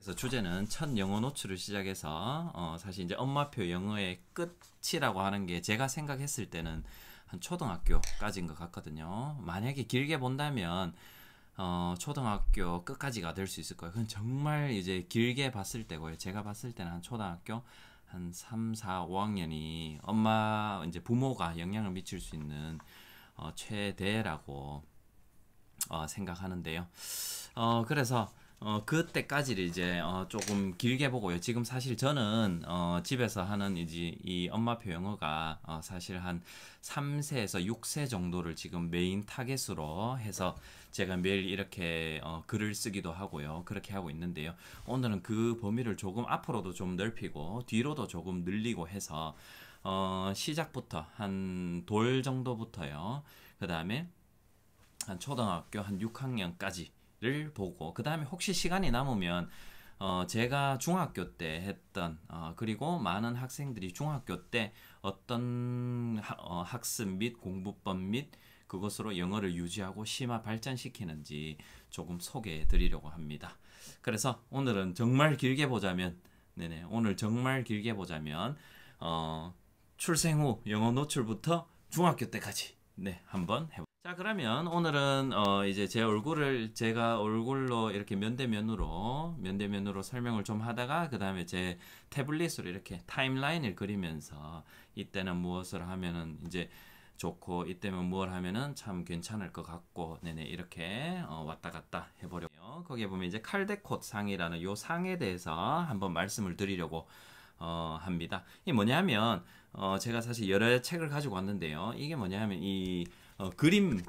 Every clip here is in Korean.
그래서 주제는 첫 영어 노출을 시작해서 어, 사실 이제 엄마표 영어의 끝이라고 하는 게 제가 생각했을 때는 한 초등학교까지인 것 같거든요. 만약에 길게 본다면 어, 초등학교 끝까지가 될 수 있을 거예요. 그건 정말 이제 길게 봤을 때고요. 제가 봤을 때는 한 초등학교 한 3, 4, 5학년이 엄마 이제 부모가 영향을 미칠 수 있는 어, 최대라고 어, 생각하는데요. 어, 그래서 어, 그때까지를 이제 어, 조금 길게 보고요. 지금 사실 저는 어, 집에서 하는 이제 이 엄마표 영어가 어, 사실 한 3세에서 6세 정도를 지금 메인 타겟으로 해서 제가 매일 이렇게 어, 글을 쓰기도 하고요. 그렇게 하고 있는데요. 오늘은 그 범위를 조금 앞으로도 좀 넓히고 뒤로도 조금 늘리고 해서 어, 시작부터 한 돌 정도부터요. 그 다음에 한 초등학교 한 6학년까지 를 보고 그 다음에 혹시 시간이 남으면 어 제가 중학교 때 했던 어 그리고 많은 학생들이 중학교 때 어떤 하, 어 학습 및 공부법 및 그것으로 영어를 유지하고 심화 발전시키는지 조금 소개해 드리려고 합니다. 그래서 오늘은 정말 길게 보자면 네네 오늘 정말 길게 보자면 어 출생 후 영어 노출부터 중학교 때까지 네, 한번 해볼게요. 자, 그러면 오늘은 어, 이제 제 얼굴을 제가 얼굴로 이렇게 면대면으로 면대면으로 설명을 좀 하다가 그 다음에 제 태블릿으로 이렇게 타임라인을 그리면서 이때는 무엇을 하면은 이제 좋고 이때면 무엇 하면은 참 괜찮을 것 같고 네네 이렇게 어, 왔다 갔다 해보려고요. 거기에 보면 이제 칼데콧 상이라는 요 상에 대해서 한번 말씀을 드리려고 어, 합니다. 이 뭐냐면 어, 제가 사실 여러 책을 가지고 왔는데요. 이게 뭐냐면 이 어, 그림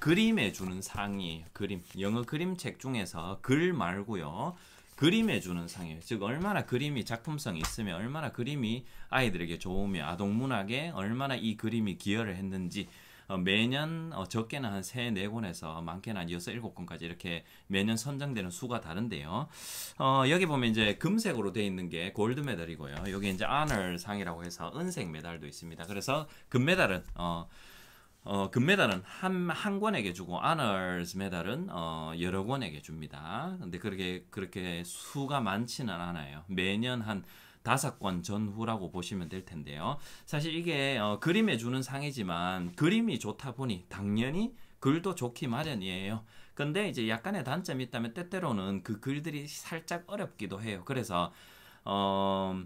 그림에 주는 상이 그림 영어 그림책 중에서 글 말고요. 그림에 주는 상이에요. 즉 얼마나 그림이 작품성이 있으면 얼마나 그림이 아이들에게 좋으며 아동문학에 얼마나 이 그림이 기여를 했는지 어, 매년 어, 적게는 한 세 네권에서 많게는 한 여섯 네 일곱 권까지 이렇게 매년 선정되는 수가 다른데요. 어, 여기 보면 이제 금색으로 되어 있는 게 골드 메달이고요. 여기 이제 아널 상이라고 해서 은색 메달도 있습니다. 그래서 금메달은 어, 어, 금메달은 한, 한 권에게 주고, 아널스 메달은, 어, 여러 권에게 줍니다. 근데 그렇게, 그렇게 수가 많지는 않아요. 매년 한, 다섯 권 전후라고 보시면 될 텐데요. 사실 이게 어, 그림에 주는 상이지만 그림이 좋다 보니 당연히 글도 좋기 마련이에요. 근데 이제 약간의 단점이 있다면 때때로는 그 글들이 살짝 어렵기도 해요. 그래서 어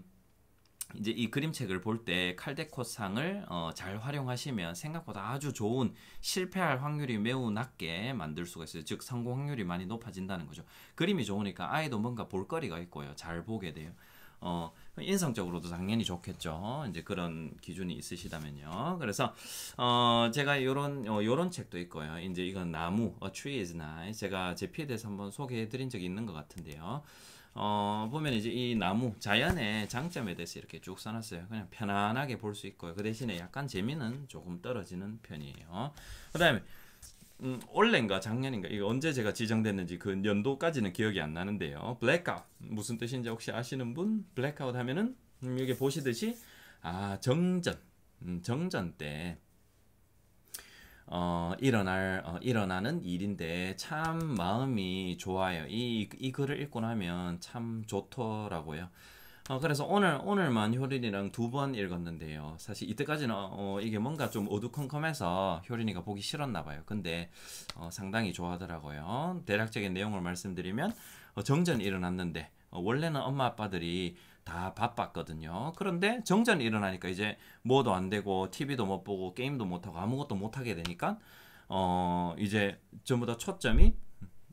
이제 이 그림책을 볼 때 칼데코상을 어, 잘 활용하시면 생각보다 아주 좋은 실패할 확률이 매우 낮게 만들 수가 있어요. 즉 성공 확률이 많이 높아진다는 거죠. 그림이 좋으니까 아이도 뭔가 볼거리가 있고요. 잘 보게 돼요. 어, 인성적으로도 당연히 좋겠죠. 이제 그런 기준이 있으시다면요. 그래서 어 제가 요런 어, 요런 책도 있고요. 이제 이건 나무 A Tree is Nice 제가 제 피에 대해서 한번 소개해 드린 적이 있는 것 같은데요. 어 보면 이제 이 나무 자연의 장점에 대해서 이렇게 쭉 써놨어요. 그냥 편안하게 볼 수 있고요. 그 대신에 약간 재미는 조금 떨어지는 편이에요. 그다음에 음, 올해인가 작년인가 이거 언제 제가 지정됐는지 그 연도까지는 기억이 안 나는데요. 블랙아웃 무슨 뜻인지 혹시 아시는 분? 블랙아웃 하면은 음, 여기 보시듯이 아 정전 음, 정전 때 어, 일어날 어, 일어나는 일인데 참 마음이 좋아요. 이이 글을 읽고 나면 참 좋더라고요. 어, 그래서 오늘 오늘만 효린이랑 두 번 읽었는데요. 사실 이때까지는 어, 이게 뭔가 좀 어두컴컴해서 효린이가 보기 싫었나 봐요. 근데 어, 상당히 좋아하더라고요. 대략적인 내용을 말씀드리면 어, 정전이 일어났는데 어, 원래는 엄마 아빠들이 다 바빴거든요. 그런데 정전이 일어나니까 이제 뭐도 안 되고 TV도 못 보고 게임도 못 하고 아무것도 못 하게 되니까 어 이제 전부 다 초점이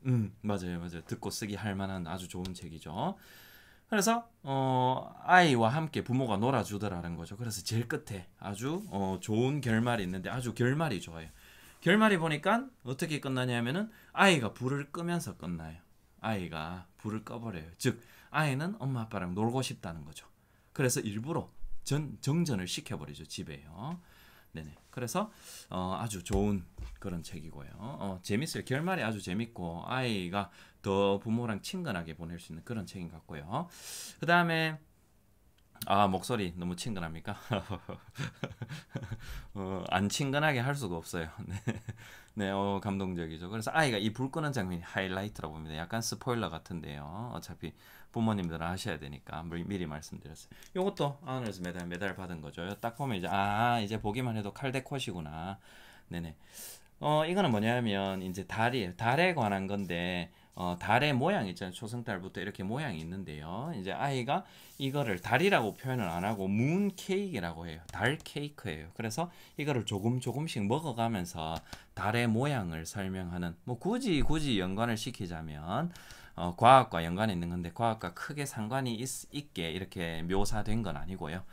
음 맞아요 맞아요 듣고 쓰기 할 만한 아주 좋은 책이죠. 그래서 어, 아이와 함께 부모가 놀아주더라는 거죠. 그래서 제일 끝에 아주 어, 좋은 결말이 있는데 아주 결말이 좋아요. 결말이 보니까 어떻게 끝나냐면은 아이가 불을 끄면서 끝나요. 아이가 불을 꺼버려요. 즉 아이는 엄마 아빠랑 놀고 싶다는 거죠. 그래서 일부러 전 정전을 시켜버리죠 집에요. 네네. 그래서 어, 아주 좋은 그런 책이고요. 어, 재밌어요. 결말이 아주 재밌고 아이가 더 부모랑 친근하게 보낼 수 있는 그런 책인 것 같고요. 그 다음에 아 목소리 너무 친근합니까? 어, 안 친근하게 할 수가 없어요. 네, 네 어, 감동적이죠. 그래서 아이가 이불 끄는 장면이 하이라이트라고 봅니다. 약간 스포일러 같은데요. 어차피 부모님들 아셔야 되니까 미리 말씀드렸어요. 요것도 아너스 메달 메달 받은 거죠. 딱 보면 이제 아 이제 보기만 해도 칼데코시구나. 네네. 어 이거는 뭐냐면 이제 달이 달에 관한 건데 어, 달의 모양 있잖아요. 초승달부터 이렇게 모양이 있는데요. 이제 아이가 이거를 달이라고 표현을 안 하고 문 케이크라고 해요. 달 케이크예요. 그래서 이거를 조금 조금씩 먹어가면서 달의 모양을 설명하는 뭐 굳이 굳이 연관을 시키자면 어, 과학과 연관이 있는 건데 과학과 크게 상관이 있, 있게 이렇게 묘사된 건 아니고요.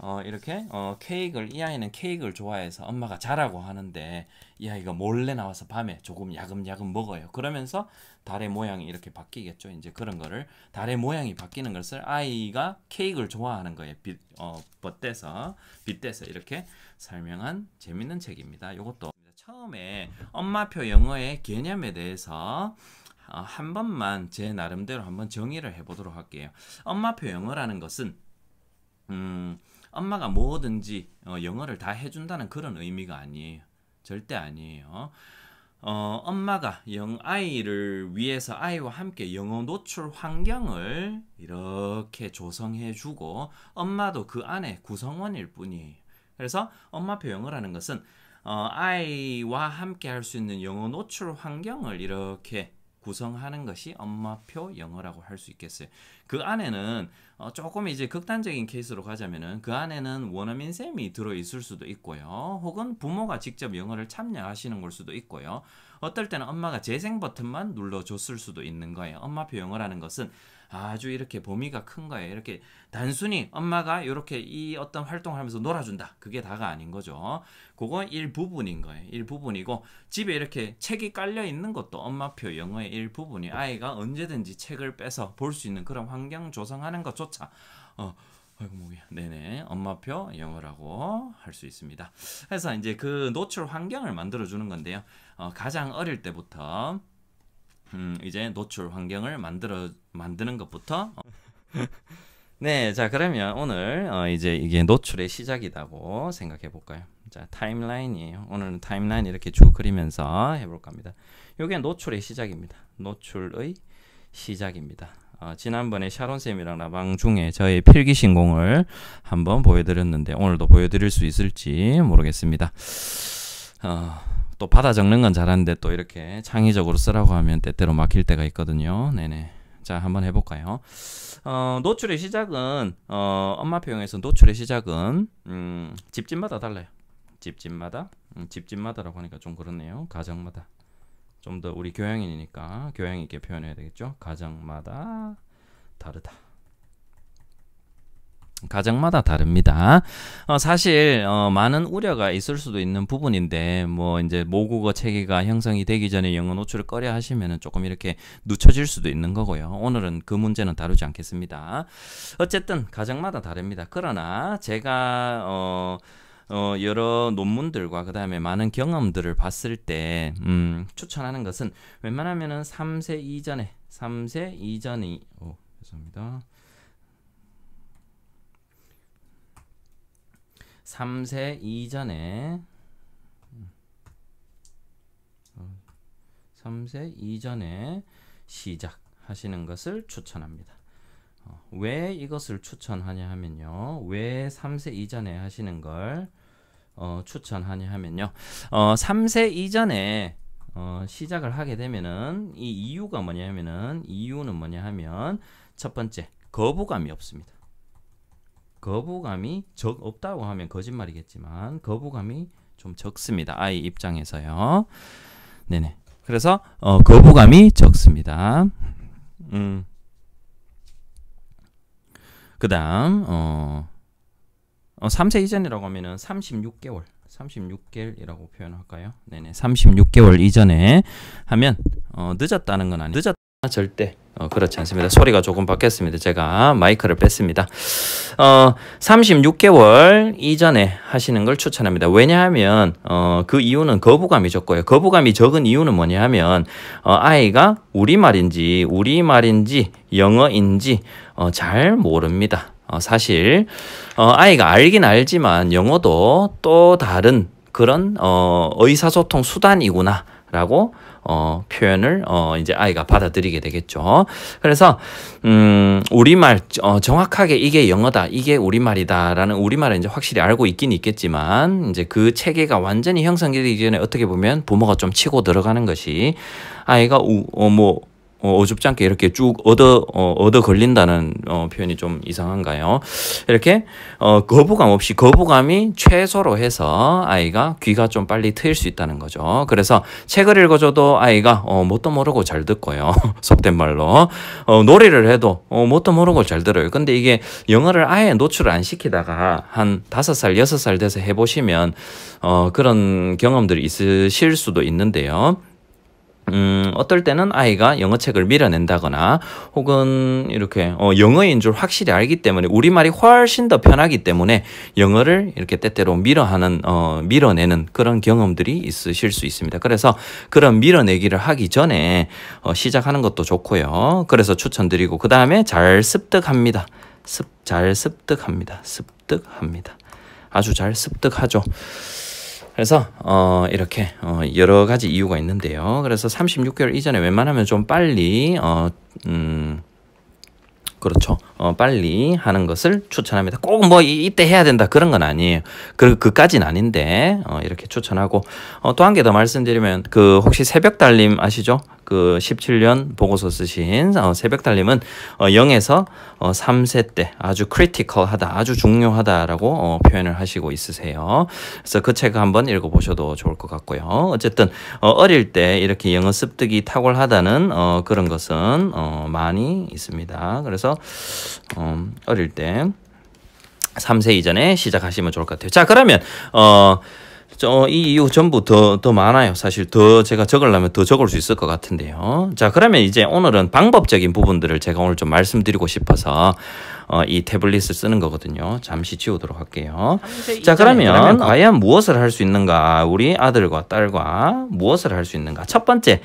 어, 이렇게 어, 케이크를 이 아이는 케이크를 좋아해서 엄마가 자라고 하는데 이 아이가 몰래 나와서 밤에 조금 야금야금 먹어요. 그러면서 달의 모양이 이렇게 바뀌겠죠. 이제 그런 거를 달의 모양이 바뀌는 것을 아이가 케이크를 좋아하는 거에 빛, 어, 뻗대서 빗대서 이렇게 설명한 재밌는 책입니다. 이것도 처음에 엄마표 영어의 개념에 대해서 어, 한 번만 제 나름대로 한번 정의를 해보도록 할게요. 엄마표 영어라는 것은 음, 엄마가 뭐든지 어, 영어를 다 해준다는 그런 의미가 아니에요. 절대 아니에요. 어, 엄마가 영 아이를 위해서 아이와 함께 영어 노출 환경을 이렇게 조성해주고 엄마도 그 안에 구성원일 뿐이에요. 그래서 엄마표 영어라는 것은 어, 아이와 함께 할 수 있는 영어 노출 환경을 이렇게 구성하는 것이 엄마표 영어라고 할 수 있겠어요. 그 안에는 어, 조금 이제 극단적인 케이스로 가자면은 그 안에는 원어민 쌤이 들어 있을 수도 있고요. 혹은 부모가 직접 영어를 참여하시는 걸 수도 있고요. 어떨 때는 엄마가 재생 버튼만 눌러줬을 수도 있는 거예요. 엄마표 영어라는 것은 아주 이렇게 범위가 큰 거예요. 이렇게 단순히 엄마가 이렇게 이 어떤 활동을 하면서 놀아준다. 그게 다가 아닌 거죠. 그거 일부분인 거예요. 일부분이고 집에 이렇게 책이 깔려 있는 것도 엄마표 영어의 일부분이 아이가 언제든지 책을 빼서 볼 수 있는 그런 환경 조성하는 것조차 어, 아이고 목이 네네 엄마표 영어라고 할 수 있습니다 그래서 이제 그 노출 환경을 만들어 주는 건데요 어, 가장 어릴 때부터 음, 이제 노출 환경을 만들어 만드는 것부터 어. 네, 자 그러면 오늘 어, 이제 이게 노출의 시작이라고 생각해 볼까요? 자 타임라인이에요. 오늘은 타임라인 이렇게 쭉 그리면서 해볼 겁니다. 이게 노출의 시작입니다. 노출의 시작입니다. 어, 지난번에 샤론쌤이랑 라방 중에 저의 필기 신공을 한번 보여드렸는데 오늘도 보여드릴 수 있을지 모르겠습니다. 어, 또 받아 적는 건 잘하는데 또 이렇게 창의적으로 쓰라고 하면 때때로 막힐 때가 있거든요. 네네. 자 한번 해볼까요? 어, 노출의 시작은 어, 엄마표현에서 노출의 시작은 음, 집집마다 달라요. 집집마다 음, 집집마다라고 하니까 좀 그렇네요. 가정마다 좀더 우리 교양인이니까 교양 있게 표현해야 되겠죠. 가정마다 다르다. 가정마다 다릅니다. 어, 사실 어, 많은 우려가 있을 수도 있는 부분인데 뭐 이제 모국어 체계가 형성이 되기 전에 영어 노출을 꺼려 하시면 조금 이렇게 늦춰질 수도 있는 거고요. 오늘은 그 문제는 다루지 않겠습니다. 어쨌든 가정마다 다릅니다. 그러나 제가 어 어, 여러 논문들과 그 다음에 많은 경험들을 봤을 때 음, 추천하는 것은 웬만하면은 3세 이전에 3세 이전이 오, 죄송합니다. 3세 이전에 3세 이전에 시작하시는 것을 추천합니다. 왜 이것을 추천하냐 하면요. 왜 3세 이전에 하시는 걸 어, 추천하냐 하면요. 어, 3세 이전에 어, 시작을 하게 되면은 이 이유가 뭐냐 하면은 이유는 뭐냐 하면 첫 번째 거부감이 없습니다. 거부감이 적 없다고 하면 거짓말이겠지만 거부감이 좀 적습니다. 아이 입장에서요. 네네. 그래서 어, 거부감이 적습니다. 음. 그 다음 어, 어 3세 이전이라고 하면은 36개월 36개월이라고 표현할까요? 네네 36개월 이전에 하면 어, 늦었다는 건 아니에요 늦었 절대 어, 그렇지 않습니다. 소리가 조금 바뀌었습니다. 제가 마이크를 뺐습니다. 어, 36개월 이전에 하시는 걸 추천합니다. 왜냐하면 어, 그 이유는 거부감이 적고요. 거부감이 적은 이유는 뭐냐 하면 어, 아이가 우리말인지 우리말인지 영어인지 어, 잘 모릅니다. 어, 사실 어, 아이가 알긴 알지만 영어도 또 다른 그런 어, 의사소통 수단이구나. 라고 어, 표현을 어, 이제 아이가 받아들이게 되겠죠. 그래서 음, 우리말 어, 정확하게 이게 영어다, 이게 우리말이다라는 우리말은 이제 확실히 알고 있긴 있겠지만 이제 그 체계가 완전히 형성되기 전에 어떻게 보면 부모가 좀 치고 들어가는 것이 아이가 우, 어, 뭐 어, 어줍지 않게 이렇게 쭉 얻어 어, 얻어 걸린다는 어, 표현이 좀 이상한가요? 이렇게 어, 거부감 없이 거부감이 최소로 해서 아이가 귀가 좀 빨리 트일 수 있다는 거죠. 그래서 책을 읽어줘도 아이가 어, 뭣도 모르고 잘 듣고요. 속된 말로 어, 놀이를 해도 어, 뭣도 모르고 잘 들어요. 근데 이게 영어를 아예 노출을 안 시키다가 한 다섯 살 여섯 살 돼서 해보시면 어, 그런 경험들이 있으실 수도 있는데요. 음, 어떨 때는 아이가 영어책을 밀어낸다거나 혹은 이렇게 어, 영어인 줄 확실히 알기 때문에 우리말이 훨씬 더 편하기 때문에 영어를 이렇게 때때로 밀어하는 어, 밀어내는 그런 경험들이 있으실 수 있습니다. 그래서 그런 밀어내기를 하기 전에 어, 시작하는 것도 좋고요. 그래서 추천드리고 그 다음에 잘 습득합니다. 습, 잘 습득합니다. 습득합니다. 아주 잘 습득하죠. 그래서 어 이렇게 어 여러 가지 이유가 있는데요. 그래서 36개월 이전에 웬만하면 좀 빨리 어음 그렇죠. 어 빨리 하는 것을 추천합니다. 꼭 뭐 이때 해야 된다 그런 건 아니에요. 그 그까진 아닌데 어 이렇게 추천하고 어 또 한 개 더 말씀드리면 그 혹시 새벽 달림 아시죠? 그 17년 보고서 쓰신 어, 새벽달님은 어, 0에서 어, 3세 때 아주 크리티컬하다, 아주 중요하다라고 어, 표현을 하시고 있으세요. 그래서 그책을 한번 읽어보셔도 좋을 것 같고요. 어쨌든 어, 릴때 이렇게 영어 습득이 탁월하다는 어, 그런 것은 어, 많이 있습니다. 그래서 어, 어릴 때 3세 이전에 시작하시면 좋을 것 같아요. 자, 그러면 어 저이 이유 전부 더, 더 많아요. 사실 더 제가 적으려면 더 적을 수 있을 것 같은데요. 자, 그러면 이제 오늘은 방법적인 부분들을 제가 오늘 좀 말씀드리고 싶어서 어, 이 태블릿을 쓰는 거거든요. 잠시 지우도록 할게요. 자, 그러면, 과연 무엇을 할 수 있는가? 우리 아들과 딸과 무엇을 할 수 있는가? 첫 번째,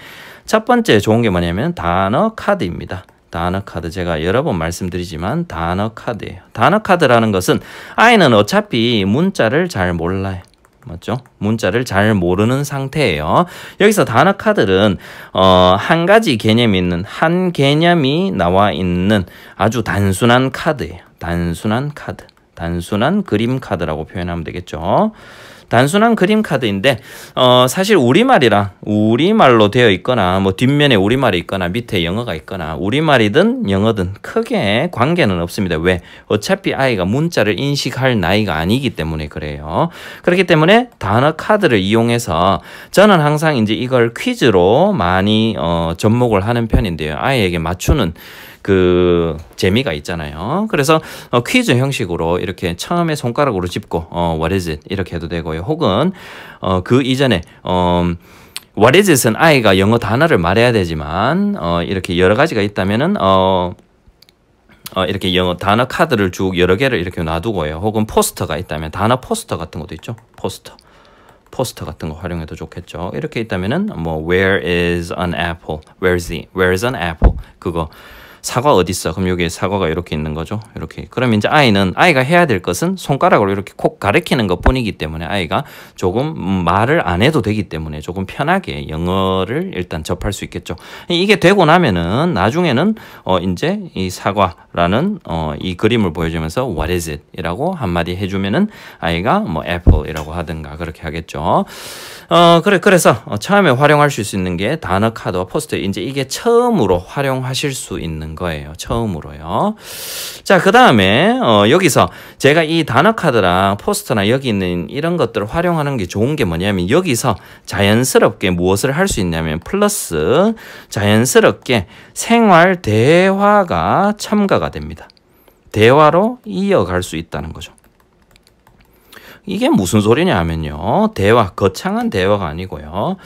첫 번째 좋은 게 뭐냐면 단어 카드입니다. 단어 카드 제가 여러 번 말씀드리지만 단어 카드예요. 단어 카드라는 것은 아이는 어차피 문자를 잘 몰라요. 맞죠? 문자를 잘 모르는 상태예요. 여기서 단어 카드는 어, 한 가지 개념이 있는 한 개념이 나와 있는 아주 단순한 카드예요. 단순한 카드. 단순한 그림 카드라고 표현하면 되겠죠. 단순한 그림 카드인데 어 사실 우리말이라 우리말로 되어 있거나 뭐 뒷면에 우리말이 있거나 밑에 영어가 있거나 우리말이든 영어든 크게 관계는 없습니다. 왜? 어차피 아이가 문자를 인식할 나이가 아니기 때문에 그래요. 그렇기 때문에 단어 카드를 이용해서 저는 항상 이제 이걸 퀴즈로 많이 어 접목을 하는 편인데요. 아이에게 맞추는 그 재미가 있잖아요. 그래서 어, 퀴즈 형식으로 이렇게 처음에 손가락으로 짚고 어, what is it 이렇게 해도 되고요. 혹은 어, 그 이전에 어, what is it은 아이가 영어 단어를 말해야 되지만 어, 이렇게 여러 가지가 있다면은 어, 어, 이렇게 영어 단어 카드를 쭉 여러 개를 이렇게 놔두고요. 혹은 포스터가 있다면 단어 포스터 같은 것도 있죠. 포스터. 포스터 같은 거 활용해도 좋겠죠. 이렇게 있다면은 뭐 where is an apple? where's the where's an apple? 그거 사과 어디 있어? 그럼 여기에 사과가 이렇게 있는 거죠. 이렇게. 그럼 이제 아이는 아이가 해야 될 것은 손가락으로 이렇게 콕 가리키는 것뿐이기 때문에 아이가 조금 말을 안 해도 되기 때문에 조금 편하게 영어를 일단 접할 수 있겠죠. 이게 되고 나면은 나중에는 어 이제 이 사과라는 어 이 그림을 보여주면서 what is it 이라고 한마디 해주면은 아이가 뭐 애플이라고 하든가 그렇게 하겠죠. 어 그래 그래서 어, 처음에 활용할 수 있는 게 단어 카드와 포스트 이제 이게 처음으로 활용하실 수 있는 되는 거예요. 처음으로요. 자, 그 다음에 어, 여기서 제가 이 단어 카드랑 포스터나 여기 있는 이런 것들을 활용하는 게 좋은 게 뭐냐면 여기서 자연스럽게 무엇을 할 수 있냐면 플러스 자연스럽게 생활 대화가 참가가 됩니다. 대화로 이어갈 수 있다는 거죠. 이게 무슨 소리냐 하면요. 대화, 거창한 대화가 아니고요.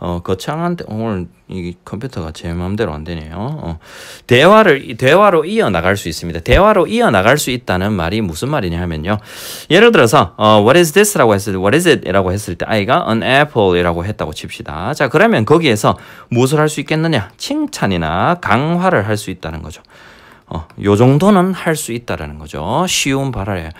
어, 거창한데 그 오늘 이 컴퓨터가 제 마음대로 안 되네요. 어, 대화를 대화로 이어 나갈 수 있습니다. 대화로 이어 나갈 수 있다는 말이 무슨 말이냐 하면요. 예를 들어서 어, what is this라고 했을 때 what is i t 라고 했을 때 아이가 an apple이라고 했다고 칩시다. 자, 그러면 거기에서 무엇을 할 수 있겠느냐? 칭찬이나 강화를 할 수 있다는 거죠. 어, 요 정도는 할 수 있다라는 거죠. 쉬운 발화예요.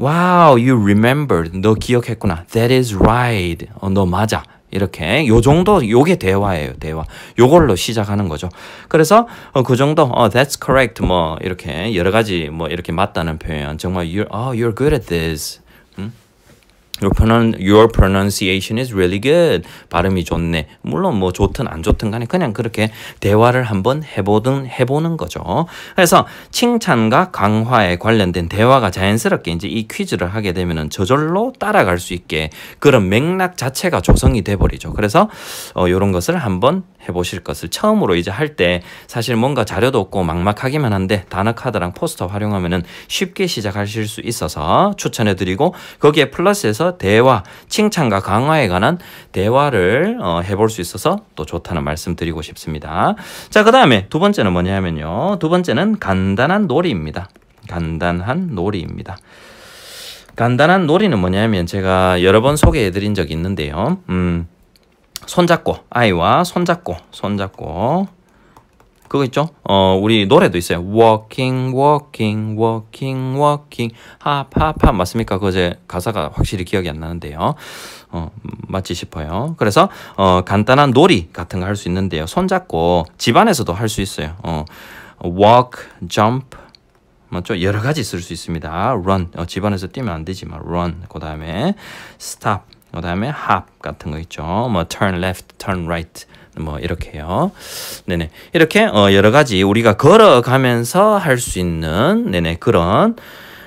Wow, you remembered. 너 기억했구나. That is right. 어, 너 맞아. 이렇게 요 정도 요게 대화예요 대화 요걸로 시작하는 거죠 그래서 어, 그 정도 어, that's correct 뭐 이렇게 여러 가지 뭐 이렇게 맞다는 표현 정말 you, oh, 아, you're good at this Your, p r o n u n your pronunciation is really good. 발음이 좋네. 물론 뭐 좋든 안 좋든 간에 그냥 그렇게 대화를 한번 해보든 해보는 거죠. 그래서 칭찬과 강화에 관련된 대화가 자연스럽게 이제 이 퀴즈를 하게 되면은 저절로 따라갈 수 있게 그런 맥락 자체가 조성이 돼버리죠. 그래서 이런 어, 것을 한번 해보실 것을 처음으로 이제 할 때 사실 뭔가 자료도 없고 막막하기만 한데 단어 카드랑 포스터 활용하면은 쉽게 시작하실 수 있어서 추천해드리고 거기에 플러스해서 통해서 대화, 칭찬과 강화에 관한 대화를 어, 해볼 수 있어서 또 좋다는 말씀 드리고 싶습니다. 자, 그 다음에 두 번째는 뭐냐면요. 두 번째는 간단한 놀이입니다. 간단한 놀이입니다. 간단한 놀이는 뭐냐면 제가 여러 번 소개해 드린 적이 있는데요. 음, 손잡고 아이와 손잡고 손잡고 그거 있죠? 어, 우리 노래도 있어요. Walking, walking, walking, walking, hop, hop, hop. 맞습니까? 그거 제 가사가 확실히 기억이 안 나는데요. 어, 맞지 싶어요. 그래서, 어, 간단한 놀이 같은 거 할 수 있는데요. 손잡고 집안에서도 할 수 있어요. 어, walk, jump, 맞죠? 여러 가지 쓸 수 있습니다. run, 어, 집안에서 뛰면 안 되지만 run, 그 다음에 stop, 그 다음에 hop 같은 거 있죠. 뭐 turn left, turn right, 뭐 이렇게요. 네네 이렇게 어 여러 가지 우리가 걸어가면서 할 수 있는 네네 그런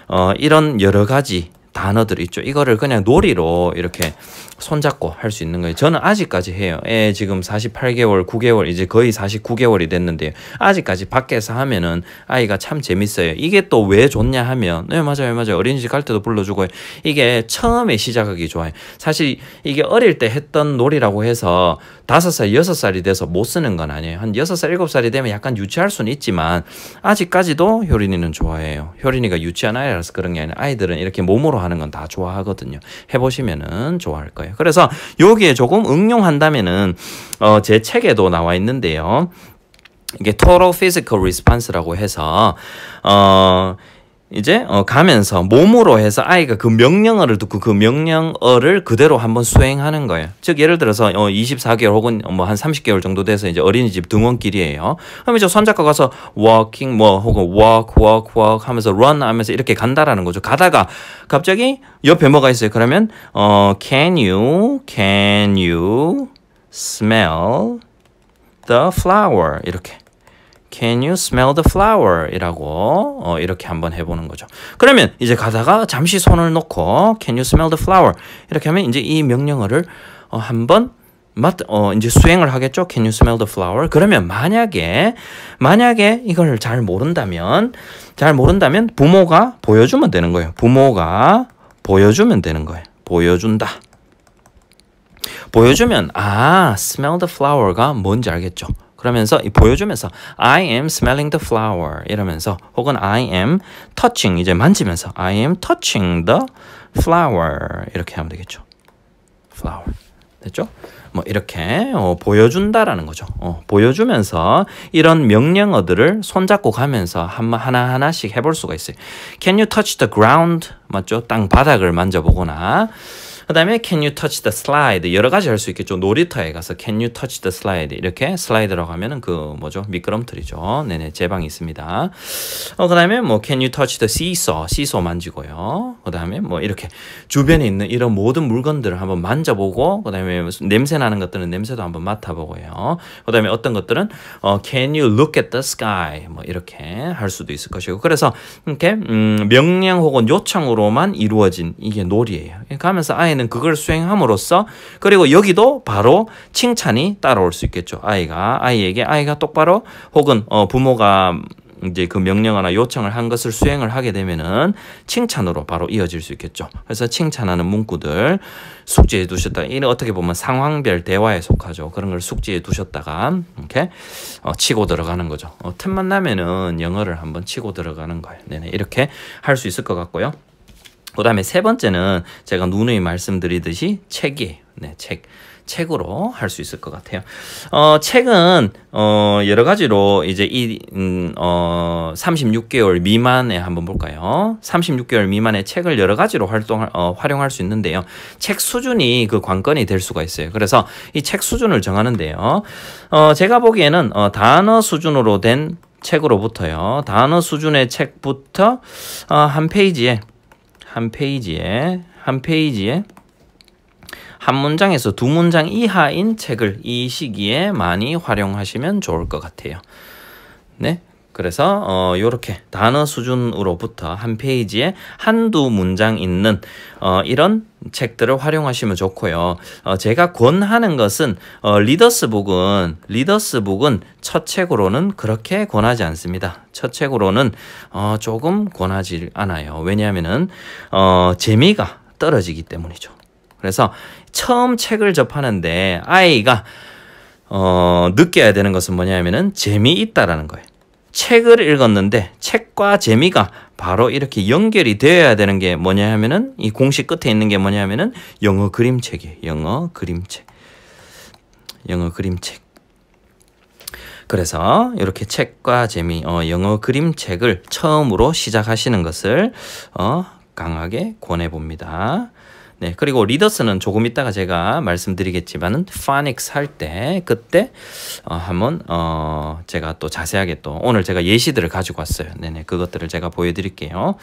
어 이런 여러 가지 단어들 있죠. 이거를 그냥 놀이로 이렇게 손잡고 할 수 있는 거예요. 저는 아직까지 해요. 애 예, 지금 48개월, 9개월, 이제 거의 49개월이 됐는데 아직까지 밖에서 하면은 아이가 참 재밌어요. 이게 또 왜 좋냐 하면, 네, 맞아요, 맞아요. 어린이집 갈 때도 불러주고, 이게 처음에 시작하기 좋아요. 사실 이게 어릴 때 했던 놀이라고 해서 5살, 6살이 돼서 못 쓰는 건 아니에요. 한 6살, 7살이 되면 약간 유치할 수는 있지만 아직까지도 효린이는 좋아해요. 효린이가 유치한 아이라서 그런 게 아니라 아이들은 이렇게 몸으로 하는 건 다 좋아하거든요. 해보시면은 좋아할 거예요. 거예요. 그래서 여기에 조금 응용한다면은 어, 제 책에도 나와 있는데요. 이게 total physical response라고 해서 어 이제 어 가면서 몸으로 해서 아이가 그 명령어를 듣고 그 명령어를 그대로 한번 수행하는 거예요. 즉 예를 들어서 어 24개월 혹은 뭐 한 30개월 정도 돼서 이제 어린이집 등원길이에요. 그럼 이제 손잡고 가서 walking 뭐 혹은 walk walk walk 하면서 run 하면서 이렇게 간다라는 거죠. 가다가 갑자기 옆에 뭐가 있어요. 그러면 어 can you can you smell the flower 이렇게 Can you smell the flower? 이라고 어, 이렇게 한번 해보는 거죠. 그러면 이제 가다가 잠시 손을 놓고 Can you smell the flower? 이렇게 하면 이제 이 명령어를 어, 한번 맞, 어, 이제 수행을 하겠죠. Can you smell the flower? 그러면 만약에, 만약에 이걸 잘 모른다면, 잘 모른다면 부모가 보여주면 되는 거예요. 부모가 보여주면 되는 거예요. 보여준다. 보여주면, 아, smell the flower가 뭔지 알겠죠. 그러면서 보여주면서 I am smelling the flower 이러면서 혹은 I am touching 이제 만지면서 I am touching the flower 이렇게 하면 되겠죠. flower 됐죠? 뭐 이렇게 어, 보여준다라는 거죠. 어, 보여주면서 이런 명령어들을 손잡고 가면서 한, 하나하나씩 해볼 수가 있어요. Can you touch the ground? 맞죠? 땅 바닥을 만져보거나 그 다음에 can you touch the slide 여러 가지 할 수 있겠죠. 놀이터에 가서 can you touch the slide 이렇게 슬라이드라고 하면은 그 뭐죠 미끄럼틀이죠. 네네 제 방이 있습니다. 어, 그 다음에 뭐 can you touch the seesaw 시소 만지고요. 그 다음에 뭐 이렇게 주변에 있는 이런 모든 물건들을 한번 만져보고 그 다음에 냄새 나는 것들은 냄새도 한번 맡아보고요. 그 다음에 어떤 것들은 어, can you look at the sky 뭐 이렇게 할 수도 있을 것이고 그래서 이렇게 음, 명령 혹은 요청으로만 이루어진 이게 놀이에요. 그러면서 그러니까 아예 아는 그걸 수행함으로써 그리고 여기도 바로 칭찬이 따라올 수 있겠죠. 아이가 아이에게 아이가 똑바로 혹은 어, 부모가 이제 그 명령하나 요청을 한 것을 수행을 하게 되면은 칭찬으로 바로 이어질 수 있겠죠. 그래서 칭찬하는 문구들 숙지해 두셨다. 이는 어떻게 보면 상황별 대화에 속하죠. 그런 걸 숙지해 두셨다가 이렇게 어, 치고 들어가는 거죠. 어, 틈만 나면은 영어를 한번 치고 들어가는 거예요. 네네 이렇게 할 수 있을 것 같고요. 그 다음에 세 번째는 제가 누누이 말씀드리듯이 책이에요. 네, 책. 책으로 할 수 있을 것 같아요. 어, 책은, 어, 여러 가지로 이제 이, 음, 어, 36개월 미만에 한번 볼까요? 36개월 미만의 책을 여러 가지로 활동, 어, 활용할 수 있는데요. 책 수준이 그 관건이 될 수가 있어요. 그래서 이 책 수준을 정하는데요. 어, 제가 보기에는, 어, 단어 수준으로 된 책으로부터요. 단어 수준의 책부터, 어, 한 페이지에 한 페이지에 한 페이지에 한 문장에서 두 문장 이하인 책을 이 시기에 많이 활용하시면 좋을 것 같아요. 네. 그래서 어 요렇게 단어 수준으로부터 한 페이지에 한두 문장 있는 어 이런 책들을 활용하시면 좋고요. 어, 제가 권하는 것은 어, 리더스북은 리더스북은 첫 책으로는 그렇게 권하지 않습니다. 첫 책으로는 어, 조금 권하지 않아요. 왜냐하면 어, 재미가 떨어지기 때문이죠. 그래서 처음 책을 접하는데 아이가 어, 느껴야 되는 것은 뭐냐면 재미있다라는 거예요. 책을 읽었는데 책과 재미가 바로 이렇게 연결이 되어야 되는 게 뭐냐 하면은 이 공식 끝에 있는 게 뭐냐 하면은 영어 그림책이에요. 영어 그림책. 영어 그림책. 그래서 이렇게 책과 재미, 어, 영어 그림책을 처음으로 시작하시는 것을 어, 강하게 권해봅니다. 네, 그리고 리더스는 조금 이따가 제가 말씀드리겠지만은 파닉스 할 때 그때 어, 한번 어, 제가 또 자세하게 또 오늘 제가 예시들을 가지고 왔어요. 네네, 그것들을 제가 보여드릴게요.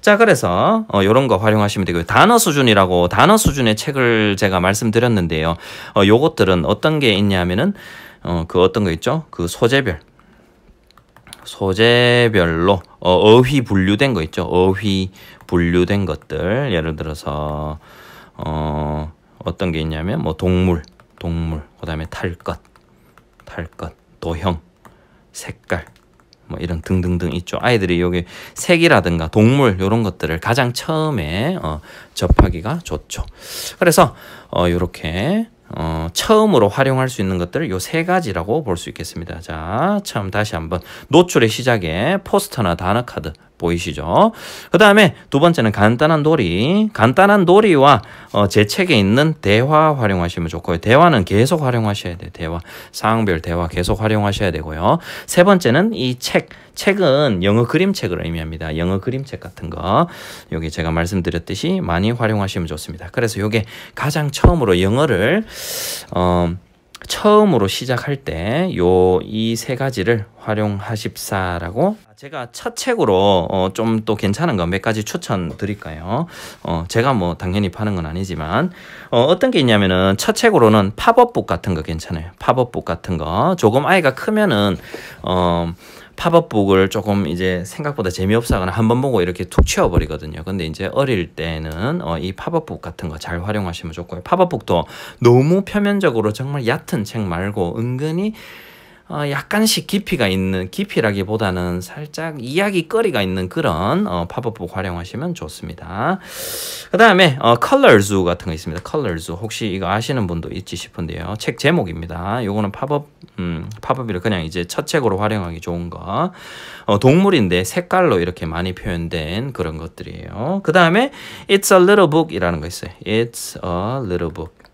자, 그래서 어, 이런 거 활용하시면 되고요. 단어 수준이라고 단어 수준의 책을 제가 말씀드렸는데요. 어, 요것들은 어떤 게 있냐면은 어, 그 어떤 거 있죠? 그 소재별. 소재별로 어, 휘 분류된 거 있죠. 어휘 분류된 것들 예를 들어서 어, 어떤 게 있냐면 뭐 동물, 동물, 그다음에 탈 것, 탈 것, 도형, 색깔, 뭐 이런 등등등 있죠. 아이들이 여기 색이라든가 동물 이런 것들을 가장 처음에 어, 접하기가 좋죠. 그래서 어, 이렇게 어, 처음으로 활용할 수 있는 것들 요 세 가지라고 볼 수 있겠습니다. 자, 처음 다시 한번 노출의 시작에 포스터나 단어 카드 보이시죠? 그 다음에 두 번째는 간단한 놀이. 간단한 놀이와 어, 제 책에 있는 대화 활용하시면 좋고요. 대화는 계속 활용하셔야 돼요. 대화. 상황별 대화 계속 활용하셔야 되고요. 세 번째는 이 책. 책은 영어 그림책을 의미합니다. 영어 그림책 같은 거. 여기 제가 말씀드렸듯이 많이 활용하시면 좋습니다. 그래서 이게 가장 처음으로 영어를, 어, 처음으로 시작할 때 요 이 세 가지를 활용하십사라고 제가 첫 책으로 어좀 또 괜찮은 거 몇 가지 추천 드릴까요? 어 제가 뭐 당연히 파는 건 아니지만 어, 떤게 있냐면은 첫 책으로는 팝업북 같은 거 괜찮아요. 팝업북 같은 거 조금 아이가 크면은 어 팝업북을 조금 이제 생각보다 재미없어하거나 한번 보고 이렇게 툭 치워버리거든요. 근데 이제 어릴 때는 어, 이 팝업북 같은 거 잘 활용하시면 좋고요. 팝업북도 너무 표면적으로 정말 얕은 책 말고 은근히 어, 약간씩 깊이가 있는 깊이라기보다는 살짝 이야기거리가 있는 그런 어, 팝업북 활용하시면 좋습니다. 그 다음에 어, 컬러즈 같은 거 있습니다. 컬러즈 혹시 이거 아시는 분도 있지 싶은데요. 책 제목입니다. 요거는 팝업 음, 팝업이를 그냥 이제 첫 책으로 활용하기 좋은 거 어, 동물인데 색깔로 이렇게 많이 표현된 그런 것들이에요. 그 다음에 It's a little book이라는 거 있어요. It's a little book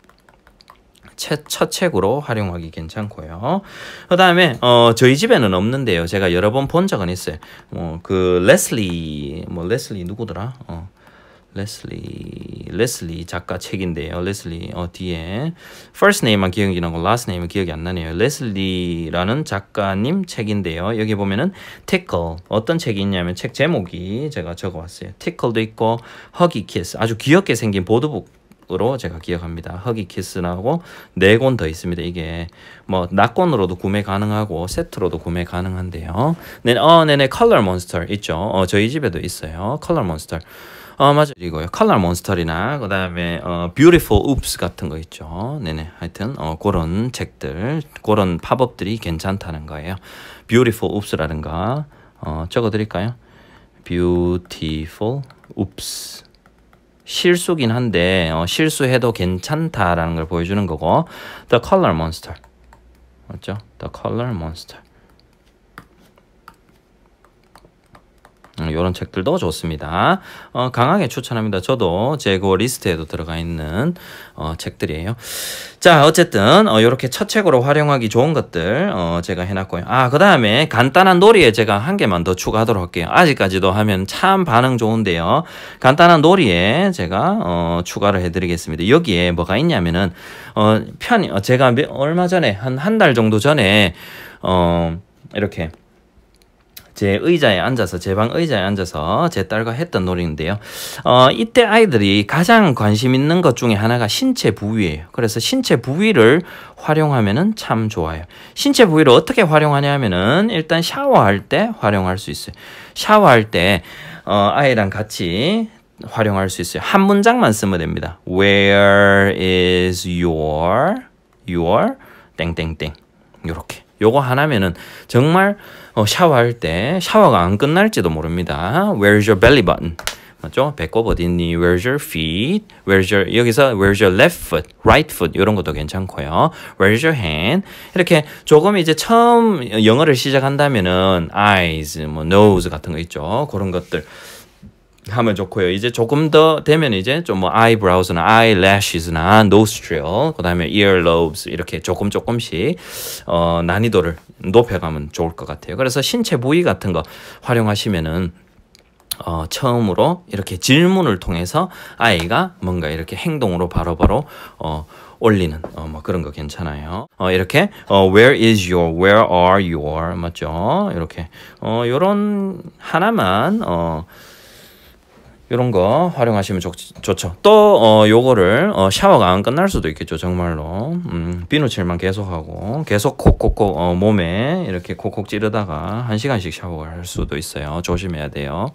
첫, 책으로 활용하기 괜찮고요. 그 다음에 어, 저희 집에는 없는데요. 제가 여러 번 본 적은 있어요. 뭐그 레슬리 뭐 레슬리 누구더라? 어. 레슬리 레슬리 작가 책인데요. 레슬리 어 뒤에 first name만 기억이 나고 last name은 기억이 안 나네요. 레슬리라는 작가님 책인데요. 여기 보면은 tickle 어떤 책이 있냐면 책 제목이 제가 적어왔어요. tickle도 있고 huggy kiss 아주 귀엽게 생긴 보드북 으로 제가 기억합니다. 허기 키스나고 네 권 더 있습니다. 이게 뭐 낙권으로도 구매 가능하고 세트로도 구매 가능한데요. 네, 어, 네네 네, 컬러 몬스터 있죠. 어, 저희 집에도 있어요. 컬러 몬스터. 어, 맞아. 이거요. 컬러 몬스터리나 그다음에 어, 뷰티풀 p s 같은 거 있죠. 네네. 네, 하여튼 어, 그런 책들, 그런 팝업들이 괜찮다는 거예요. b e a u t i f 뷰티풀 p s 라든가 어, 적어 드릴까요? b e a u t i f 뷰티풀 p s 실수긴 한데 어, 실수해도 괜찮다라는 걸 보여주는 거고 The Color Monster 맞죠? The Color Monster 이런 어, 책들도 좋습니다. 어, 강하게 추천합니다. 저도 재고 리스트에도 들어가 있는 어, 책들이에요. 자, 어쨌든 어, 이렇게 첫 책으로 활용하기 좋은 것들 어, 제가 해놨고요. 아, 그 다음에 간단한 놀이에 제가 한 개만 더 추가하도록 할게요. 아직까지도 하면 참 반응 좋은데요. 간단한 놀이에 제가 어, 추가를 해드리겠습니다. 여기에 뭐가 있냐면은 어, 편 어, 제가 얼마 전에 한 한 달 정도 전에 어, 이렇게 제 의자에 앉아서 제 방 의자에 앉아서 제 딸과 했던 놀이인데요. 어, 이때 아이들이 가장 관심 있는 것 중에 하나가 신체 부위예요. 그래서 신체 부위를 활용하면은 참 좋아요. 신체 부위를 어떻게 활용하냐면은 일단 샤워할 때 활용할 수 있어요. 샤워할 때 어, 아이랑 같이 활용할 수 있어요. 한 문장만 쓰면 됩니다. Where is your your 땡땡땡 이렇게 요거 하나면은 정말 어, 샤워할 때 샤워가 안 끝날지도 모릅니다. Where's your belly button? 맞죠? 배꼽 어디 있니? Where's your feet? Where's your 여기서 Where's your left foot? Right foot 이런 것도 괜찮고요. Where's your hand? 이렇게 조금 이제 처음 영어를 시작한다면은 eyes, 뭐 nose 같은 거 있죠. 그런 것들 하면 좋고요. 이제 조금 더 되면 이제 좀 뭐 아이 브라우스나 아이 e 시즈나노스트리 r 그다음에 이 a r 브스 이렇게 조금 조금씩 어, 난이도를 높여가면 좋을 것 같아요. 그래서 신체 부위 같은 거 활용하시면은 어, 처음으로 이렇게 질문을 통해서 아이가 뭔가 이렇게 행동으로 바로바로 바로, 어, 올리는 어, 뭐 그런 거 괜찮아요. 어, 이렇게 어, where is your, where are your 맞죠? 이렇게 어, 요런 하나만 어, 이런 거 활용하시면 좋, 좋죠. 또 어, 요거를 어, 샤워가 안 끝날 수도 있겠죠. 정말로 음, 비누칠만 계속하고 계속 콕콕콕 어, 몸에 이렇게 콕콕 찌르다가 한 시간씩 샤워를 할 수도 있어요. 조심해야 돼요.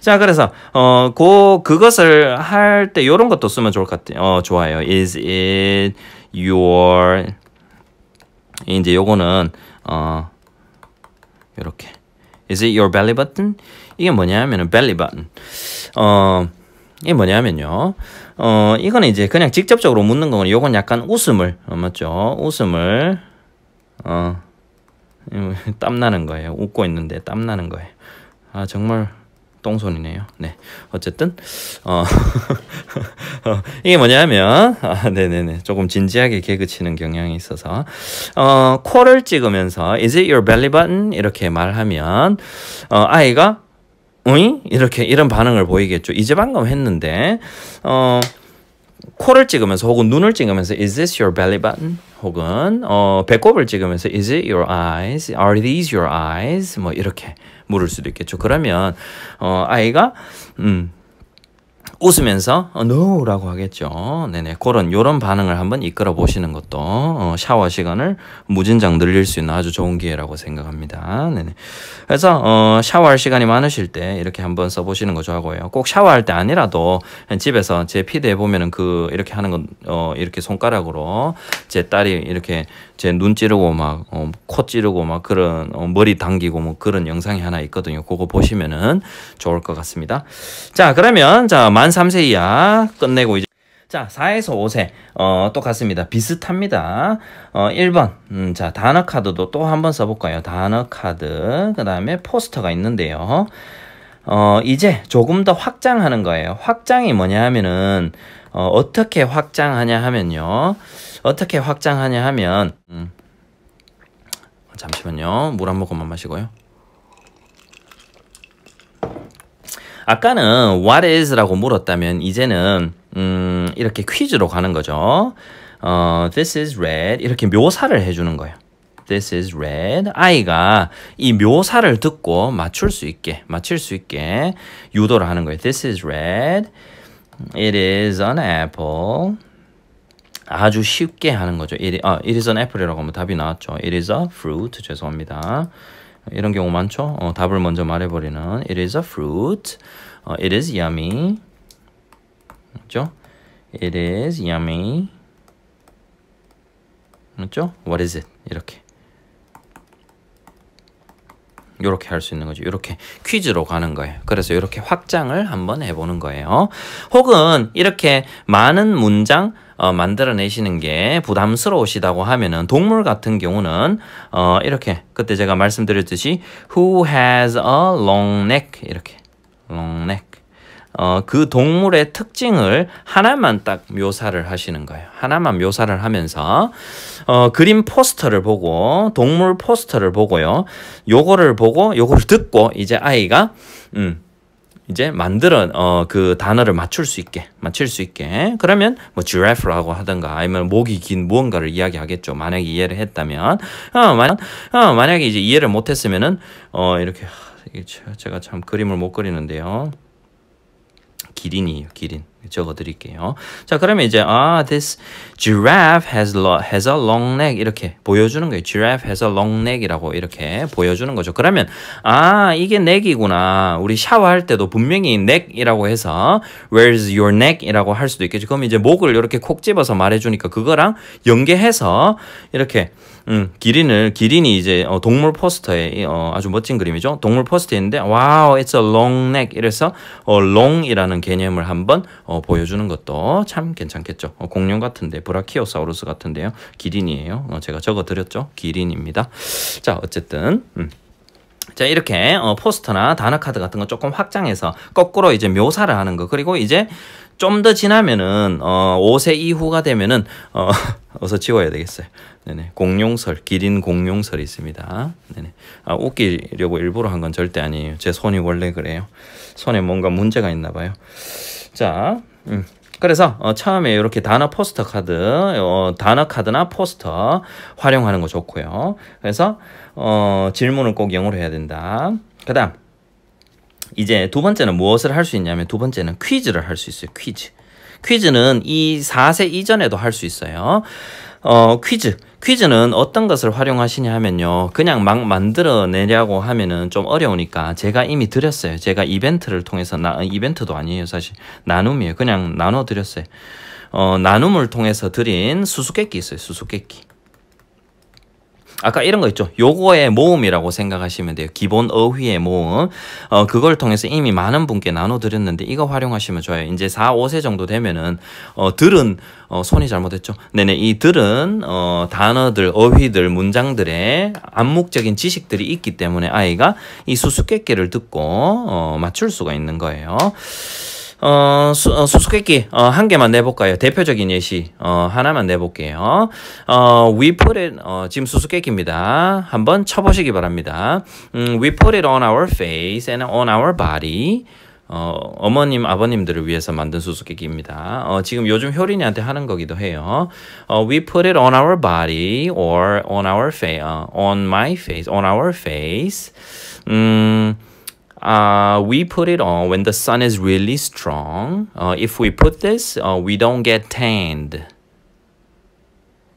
자 그래서 어, 고, 그것을 할 때 요런 것도 쓰면 좋을 것 같아요. 어, 좋아요. Is it your 이제 요거는 어, 이렇게 Is it your belly button? 이게 뭐냐면은 belly button. 어, 이게 뭐냐면요. 어, 이거는 이제 그냥 직접적으로 묻는 거고, 요건 약간 웃음을, 어, 맞죠? 웃음을, 어, 땀 나는 거예요. 웃고 있는데 땀 나는 거예요. 아, 정말 똥손이네요. 네. 어쨌든, 어, 어 이게 뭐냐면, 아, 네 네네. 조금 진지하게 개그 치는 경향이 있어서, 어, 코를 찍으면서, is it your belly button? 이렇게 말하면, 어, 아이가 으 이렇게 이런 반응을 보이겠죠. 이제 방금 했는데 어 코를 찍으면서 혹은 눈을 찍으면서 is this your belly button? 혹은 어 배꼽을 찍으면서 is it your eyes? are these your eyes? 뭐 이렇게 물을 수도 있겠죠. 그러면 어 아이가 음 웃으면서 어, n 라고 하겠죠. 네네 그런 요런 반응을 한번 이끌어 보시는 것도 어, 샤워 시간을 무진장 늘릴 수 있는 아주 좋은 기회라고 생각합니다. 네네 그래서 어, 샤워할 시간이 많으실 때 이렇게 한번 써보시는 거 좋아하고요. 꼭 샤워할 때 아니라도 집에서 제 피드에 보면은 그 이렇게 하는 건 어, 이렇게 손가락으로 제 딸이 이렇게 제눈 찌르고 막코 어, 찌르고 막 그런 어, 머리 당기고 뭐 그런 영상이 하나 있거든요. 그거 보시면은 좋을 것 같습니다. 자 그러면 자만 3세 이하 끝내고 이제 자, 4에서 5세. 어, 똑같습니다. 비슷합니다. 어, 1번. 음, 자, 단어 카드도 또 한번 써볼까요? 단어 카드. 그 다음에 포스터가 있는데요. 어, 이제 조금 더 확장하는 거예요. 확장이 뭐냐 하면은, 어, 어떻게 확장하냐 하면요. 어떻게 확장하냐 하면 음, 어, 잠시만요. 물 한 모금만 마시고요. 아까는 what is라고 물었다면 이제는 음, 이렇게 퀴즈로 가는 거죠. 어, this is red 이렇게 묘사를 해주는 거예요. This is red. 아이가 이 묘사를 듣고 맞출 수 있게, 맞출 수 있게 유도를 하는 거예요. This is red. It is an apple. 아주 쉽게 하는 거죠. It, 아, it is an apple이라고 하면 답이 나왔죠. It is a fruit. 죄송합니다. 이런 경우 많죠? 어, 답을 먼저 말해버리는 It is a fruit. 어, it is yummy. 맞죠? It is yummy. 맞죠? What is it? 이렇게. 이렇게 할 수 있는 거죠. 이렇게 퀴즈로 가는 거예요. 그래서 이렇게 확장을 한번 해보는 거예요. 혹은 이렇게 많은 문장 어, 만들어내시는 게 부담스러우시다고 하면은 동물 같은 경우는 어, 이렇게 그때 제가 말씀드렸듯이 who has a long neck 이렇게 long neck 어, 그 동물의 특징을 하나만 딱 묘사를 하시는 거예요. 하나만 묘사를 하면서 어, 그림 포스터를 보고 동물 포스터를 보고요. 요거를 보고 요거를 듣고 이제 아이가 음 이제 만들어 어, 그 단어를 맞출 수 있게 맞출 수 있게 그러면 뭐 giraffe라고 하든가 아니면 목이 긴 무언가를 이야기하겠죠. 만약에 이해를 했다면 어, 만, 어, 만약에 이제 이해를 못했으면은 어, 이렇게 제가 참 그림을 못 그리는데요. 기린이에요, 기린. 적어드릴게요. 자, 그러면 이제 아, this giraffe has has a long neck 이렇게 보여주는 거예요. giraffe has a long neck이라고 이렇게 보여주는 거죠. 그러면 아, 이게 neck이구나. 우리 샤워할 때도 분명히 neck이라고 해서 where's your neck이라고 할 수도 있겠죠. 그럼 이제 목을 이렇게 콕 집어서 말해주니까 그거랑 연계해서 이렇게 음, 기린을 기린이 이제 어, 동물 포스터에 어, 아주 멋진 그림이죠. 동물 포스터인데 와우, wow, it's a long neck 이래서 어, long이라는 개념을 한번 어, 어, 보여주는 것도 참 괜찮겠죠. 어, 공룡 같은데 브라키오사우루스 같은데요. 기린이에요. 어, 제가 적어드렸죠. 기린입니다. 자 어쨌든 음. 자 이렇게 어, 포스터나 단어 카드 같은 거 조금 확장해서 거꾸로 이제 묘사를 하는 거 그리고 이제 좀 더 지나면은 어 5세 이후가 되면은 어 어서 지워야 되겠어요. 네네 공룡설 기린 공룡설이 있습니다. 네네 아 웃기려고 일부러 한 건 절대 아니에요. 제 손이 원래 그래요. 손에 뭔가 문제가 있나 봐요. 자, 음. 그래서 어, 처음에 이렇게 단어 포스터 카드, 어, 단어 카드나 포스터 활용하는 거 좋고요. 그래서 어, 질문을 꼭 영어로 해야 된다. 그 다음 이제 두 번째는 무엇을 할 수 있냐면 두 번째는 퀴즈를 할 수 있어요. 퀴즈. 퀴즈는 이 4세 이전에도 할 수 있어요. 어, 퀴즈. 퀴즈는 어떤 것을 활용하시냐 하면요. 그냥 막 만들어내려고 하면은 좀 어려우니까 제가 이미 드렸어요. 제가 이벤트를 통해서 나, 이벤트도 아니에요. 사실 나눔이에요. 그냥 나눠 드렸어요. 어, 나눔을 통해서 드린 수수께끼 있어요. 수수께끼. 아까 이런 거 있죠. 요거의 모음이라고 생각하시면 돼요. 기본 어휘의 모음. 어, 그걸 통해서 이미 많은 분께 나눠드렸는데 이거 활용하시면 좋아요. 이제 4, 5세 정도 되면은 어, 들은 어, 손이 잘못했죠. 네네 이 들은 어, 단어들, 어휘들, 문장들의 암묵적인 지식들이 있기 때문에 아이가 이 수수께끼를 듣고 어, 맞출 수가 있는 거예요. 어, 수, 어, 수수께끼 어, 한 개만 내볼까요? 대표적인 예시 어, 하나만 내볼게요. 어, we put it 어, 지금 수수께끼입니다. 한번 쳐보시기 바랍니다. 음, we put it on our face and on our body. 어, 어머님, 아버님들을 위해서 만든 수수께끼입니다. 어, 지금 요즘 효린이한테 하는 거기도 해요. 어, we put it on our body or on our face, uh, on my face, on our face. 음, uh, we put it on when the sun is really strong. Uh, if we put this, uh, we don't get tanned.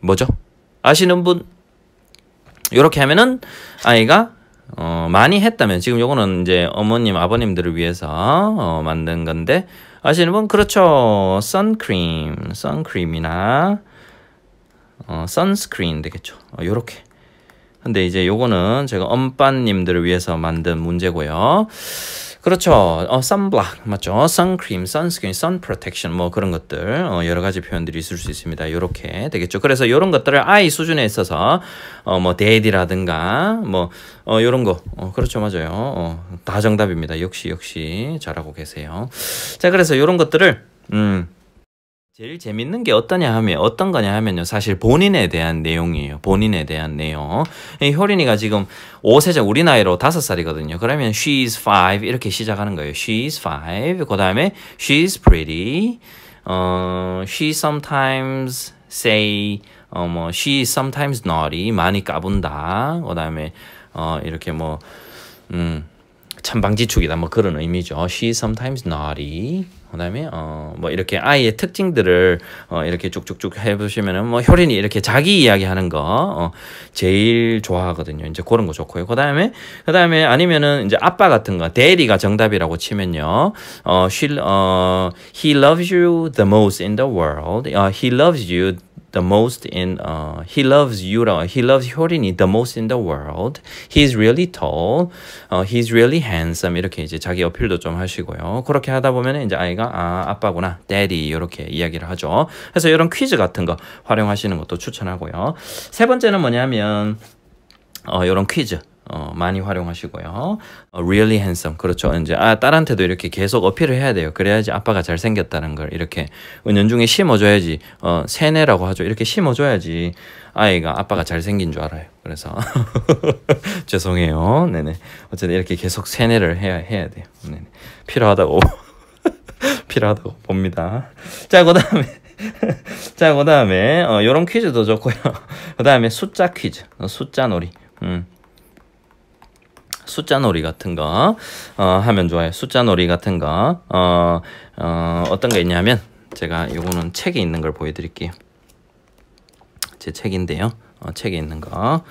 뭐죠? 아시는 분? 이렇게 하면은 아이가 어, 많이 했다면 지금 요거는 이제 어머님 아버님들을 위해서 어, 만든 건데 아시는 분 그렇죠 선크림 선크림이나 어, 선스크린 되겠죠 어, 요렇게 근데 이제 요거는 제가 엄빠님들을 위해서 만든 문제고요. 그렇죠. 어, sunblock 맞죠? suncream, sunscreen, sun protection 뭐 그런 것들 어, 여러 가지 표현들이 있을 수 있습니다. 요렇게 되겠죠. 그래서 요런 것들을 아이 수준에 있어서 어, 뭐데이디라든가뭐 어, 이런 거 어, 그렇죠 맞아요. 어, 다 정답입니다. 역시 역시 잘하고 계세요. 자 그래서 요런 것들을 음. 제일 재밌는 게 어떠냐 하면 어떤 거냐 하면요 사실 본인에 대한 내용이에요 본인에 대한 내용 이 효린이가 지금 5세자 우리 나이로 5살이거든요 그러면 she's five 이렇게 시작하는 거예요 she's five 그 다음에 she's pretty 어, she sometimes say 어, 뭐 she sometimes naughty 많이 까분다 그 다음에 어, 이렇게 뭐 음, 천방지축이다 뭐 그런 의미죠 she sometimes naughty 그다음에 어뭐 이렇게 아이의 특징들을 어 이렇게 쭉쭉쭉 해보시면은 뭐 효린이 이렇게 자기 이야기하는 거 어 제일 좋아하거든요. 이제 그런 거 좋고요. 그다음에 그다음에 아니면은 이제 아빠 같은 거 대리가 정답이라고 치면요. 어 she 어 he loves you the most in the world. 어 he loves you the most in uh, he loves Yura he loves 효린이 the most in the world he's really tall uh, he's really handsome 이렇게 이제 자기 어필도 좀 하시고요 그렇게 하다 보면 이제 아이가 아 아빠구나 daddy 이렇게 이야기를 하죠 그래서 이런 퀴즈 같은 거 활용하시는 것도 추천하고요 세 번째는 뭐냐면 어, 이런 퀴즈 어, 많이 활용하시고요. 어, really handsome. 그렇죠. 이제 아, 딸한테도 이렇게 계속 어필을 해야 돼요. 그래야지 아빠가 잘생겼다는 걸 이렇게 연중에 심어줘야지. 어, 세뇌라고 하죠. 이렇게 심어줘야지 아이가 아빠가 잘생긴 줄 알아요. 그래서 죄송해요. 네네. 어쨌든 이렇게 계속 세뇌를 해야 해야 돼요. 네네. 필요하다고 필요하다고 봅니다. 자, 그다음에 자, 그다음에 어, 요런 퀴즈도 좋고요. 그다음에 숫자 퀴즈. 숫자 놀이. 음. 숫자놀이 같은 거 어, 하면 좋아요. 숫자놀이 같은 거 어, 어, 어떤 게 있냐면 제가 이거는 책에 있는 걸 보여드릴게요. 제 책인데요. 어, 책에 있는 거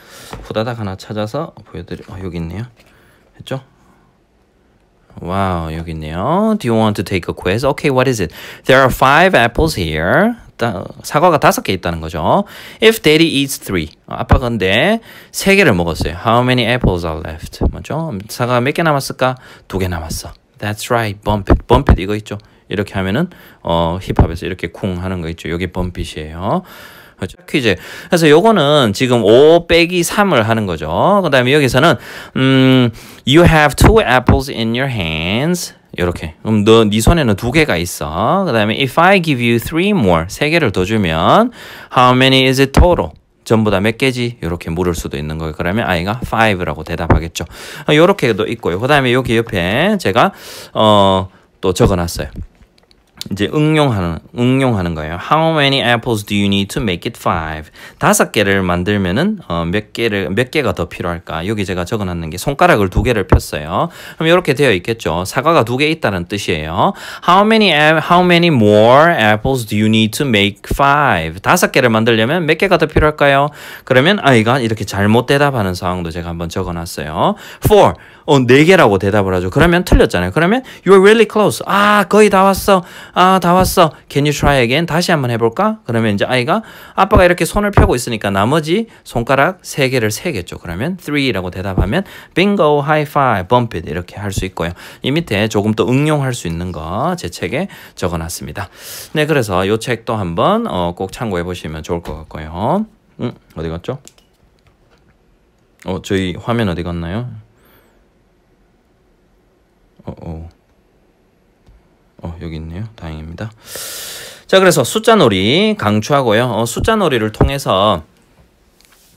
후다닥 하나 찾아서 보여드려. 어, 여기 있네요. 했죠? 와우 여기 있네요. Do you want to take a quiz? Okay, what is it? There are five apples here. 사과가 다섯 개 있다는 거죠. If daddy eats three, 아빠 근데 세 개를 먹었어요. How many apples are left? 뭐죠? 사과 몇개 남았을까? 두 개 남았어. That's right, bump it, bump it 이거 있죠. 이렇게 하면은 어 힙합에서 이렇게 쿵 하는 거 있죠. 요게 범핏이에요. 그렇죠? 퀴즈. 그래서 요거는 지금 5 빼기 3을 하는 거죠. 그 다음에 여기서는 음, you have two apples in your hands. 이렇게 그럼 너네 손에는 두 개가 있어 그 다음에 if I give you three more 세 개를 더 주면 how many is it total 전부 다 몇 개지? 이렇게 물을 수도 있는 거예요. 그러면 아이가 5라고 대답하겠죠. 이렇게도 어, 있고요. 그 다음에 여기 옆에 제가 어, 또 적어놨어요. 이제 응용하는 응용하는 거예요. How many apples do you need to make it five? 다섯 개를 만들면은 어, 몇 개를 몇 개가 더 필요할까? 여기 제가 적어놨는 게 손가락을 두 개를 폈어요. 그럼 이렇게 되어 있겠죠. 사과가 두 개 있다는 뜻이에요. How many how many more apples do you need to make five? 다섯 개를 만들려면 몇 개가 더 필요할까요? 그러면 아이가 이렇게 잘못 대답하는 상황도 제가 한번 적어놨어요. Four 어, 네 개라고 대답을 하죠. 그러면 틀렸잖아요. 그러면 you're really close. 아 거의 다 왔어. 아다 왔어 can you try again 다시 한번 해볼까 그러면 이제 아이가 아빠가 이렇게 손을 펴고 있으니까 나머지 손가락 세 개를 세겠죠 그러면 three라고 대답하면 bingo high five bump it 이렇게 할 수 있고요 이 밑에 조금 더 응용할 수 있는 거 제 책에 적어놨습니다 네 그래서 이 책도 한번 어, 꼭 참고해 보시면 좋을 것 같고요 음 어디 갔죠 어 저희 화면 어디 갔나요 어, 어. 어, 여기 있네요. 다행입니다. 자, 그래서 숫자놀이 강추하고요. 어, 숫자놀이를 통해서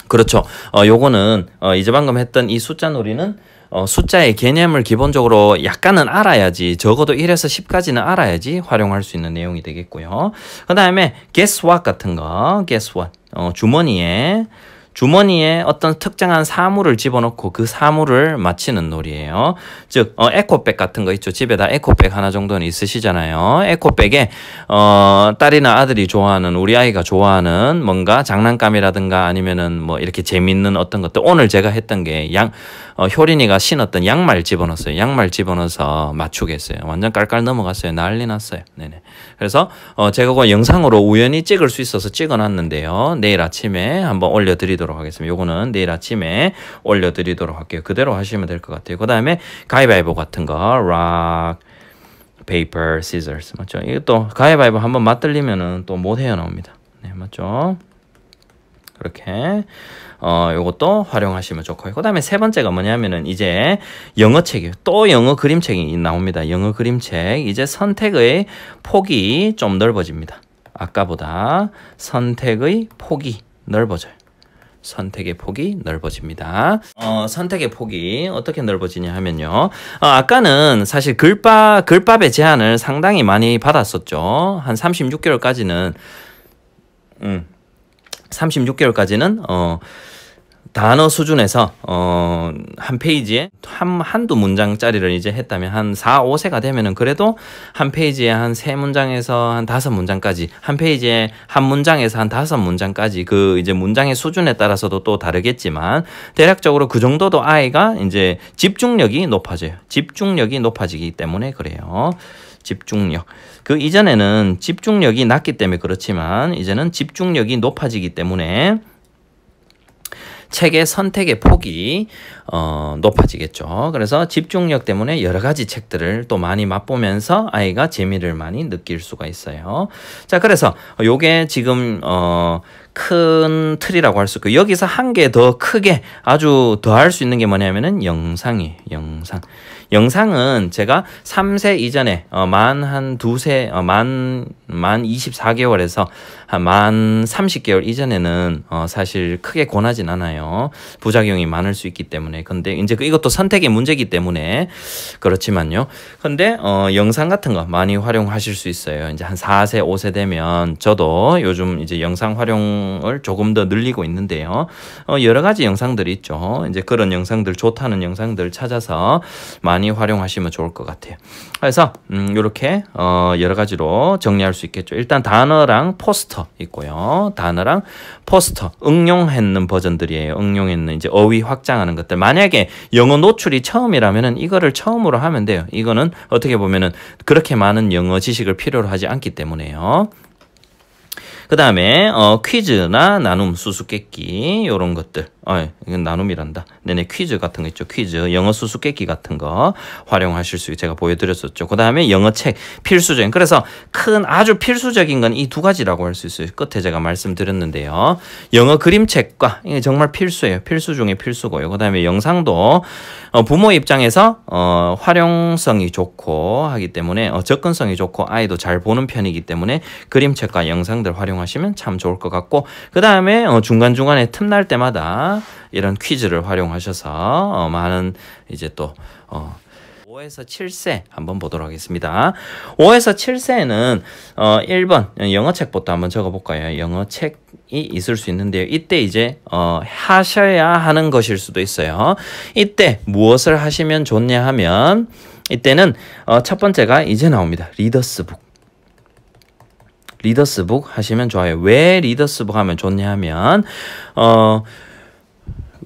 그렇죠. 어, 요거는 어, 이제 방금 했던 이 숫자놀이는 어, 숫자의 개념을 기본적으로 약간은 알아야지 적어도 1에서 10까지는 알아야지 활용할 수 있는 내용이 되겠고요. 그 다음에 guess what 같은 거 guess what 어, 주머니에 주머니에 어떤 특정한 사물을 집어넣고 그 사물을 맞히는 놀이에요. 즉 어, 에코백 같은 거 있죠. 집에다 에코백 하나 정도는 있으시잖아요. 에코백에 어, 딸이나 아들이 좋아하는 우리 아이가 좋아하는 뭔가 장난감이라든가 아니면은 뭐 이렇게 재밌는 어떤 것들 오늘 제가 했던 게양 어, 효린이가 신었던 양말 집어넣었어요. 양말 집어넣어서 맞추겠어요. 완전 깔깔 넘어갔어요. 난리 났어요. 네네. 그래서 어, 제가 그 영상으로 우연히 찍을 수 있어서 찍어놨는데요. 내일 아침에 한번 올려드리도록 하겠습니다. 요거는 내일 아침에 올려드리도록 할게요. 그대로 하시면 될 것 같아요. 그 다음에 가위바위보 같은 거, 락, 페이퍼, 시저 s 맞죠? 이것도 가위바위보 한번 맞들리면은 또 못 헤어나옵니다. 네 맞죠? 그렇게 어, 요것도 활용하시면 좋고요. 그 다음에 세 번째가 뭐냐면은 이제 영어책이 요또 영어 그림책이 나옵니다. 영어 그림책. 이제 선택의 폭이 좀 넓어집니다. 아까보다 선택의 폭이 넓어져요. 선택의 폭이 넓어집니다. 어, 선택의 폭이 어떻게 넓어지냐 하면요. 어, 아까는 사실 글바 글밥의 제한을 상당히 많이 받았었죠. 한 36개월까지는, 음, 36개월까지는, 어, 단어 수준에서 어, 한 페이지에 한, 한두 문장짜리를 이제 했다면 한 4, 5세가 되면은 그래도 한 페이지에 한 세 문장에서 한 다섯 문장까지 한 페이지에 한 문장에서 한 다섯 문장까지 그 이제 문장의 수준에 따라서도 또 다르겠지만 대략적으로 그 정도도 아이가 이제 집중력이 높아져요. 집중력이 높아지기 때문에 그래요. 집중력. 그 이전에는 집중력이 낮기 때문에 그렇지만 이제는 집중력이 높아지기 때문에 책의 선택의 폭이 어, 높아지겠죠. 그래서 집중력 때문에 여러 가지 책들을 또 많이 맛보면서 아이가 재미를 많이 느낄 수가 있어요. 자, 그래서 요게 지금 어, 큰 틀이라고 할 수 있고 여기서 한 개 더 크게 아주 더 할 수 있는 게 뭐냐면은 영상이 에요 영상 영상은 제가 3세 이전에 어, 만한 두세 어, 만만 24개월에서 만 30개월 이전에는 어, 사실 크게 권하진 않아요 부작용이 많을 수 있기 때문에 때문에 근데 이제 그 이것도 선택의 문제이기 때문에 그렇지만요. 근데 어, 영상 같은 거 많이 활용하실 수 있어요. 이제 한 4세, 5세 되면 저도 요즘 이제 영상 활용을 조금 더 늘리고 있는데요. 어, 여러 가지 영상들이 있죠. 이제 그런 영상들 좋다는 영상들 찾아서 많이 활용하시면 좋을 것 같아요. 그래서 음, 이렇게 어, 여러 가지로 정리할 수 있겠죠. 일단 단어랑 포스터 있고요. 단어랑 포스터 응용했는 버전들이에요. 응용했는 이제 어휘 확장하는 것들 만약에 영어 노출이 처음이라면 이거를 처음으로 하면 돼요. 이거는 어떻게 보면 그렇게 많은 영어 지식을 필요로 하지 않기 때문에요. 그 다음에 어, 퀴즈나 나눔 수수께끼 이런 것들 어, 이건 나눔이란다 내내 퀴즈 같은 거 있죠. 퀴즈, 영어 수수께끼 같은 거 활용하실 수 있게 제가 보여드렸었죠. 그 다음에 영어 책 필수적인. 그래서 큰 아주 필수적인 건 이 두 가지라고 할 수 있어요. 끝에 제가 말씀드렸는데요. 영어 그림책과 이게 정말 필수예요. 필수 중에 필수고요. 그 다음에 영상도 어, 부모 입장에서 어, 활용성이 좋고 하기 때문에 어, 접근성이 좋고 아이도 잘 보는 편이기 때문에 그림책과 영상들 활용하시면 참 좋을 것 같고 그 다음에 어, 중간중간에 틈날 때마다 이런 퀴즈를 활용하셔서 어, 많은 이제 또 어, 5에서 7세 한번 보도록 하겠습니다. 5에서 7세는 어 1번 영어책부터 한번 적어볼까요? 영어책이 있을 수 있는데요. 이때 이제 어 하셔야 하는 것일 수도 있어요. 이때 무엇을 하시면 좋냐 하면 이때는 어첫 번째가 이제 나옵니다. 리더스북. 리더스북 하시면 좋아요. 왜 리더스북 하면 좋냐 하면 어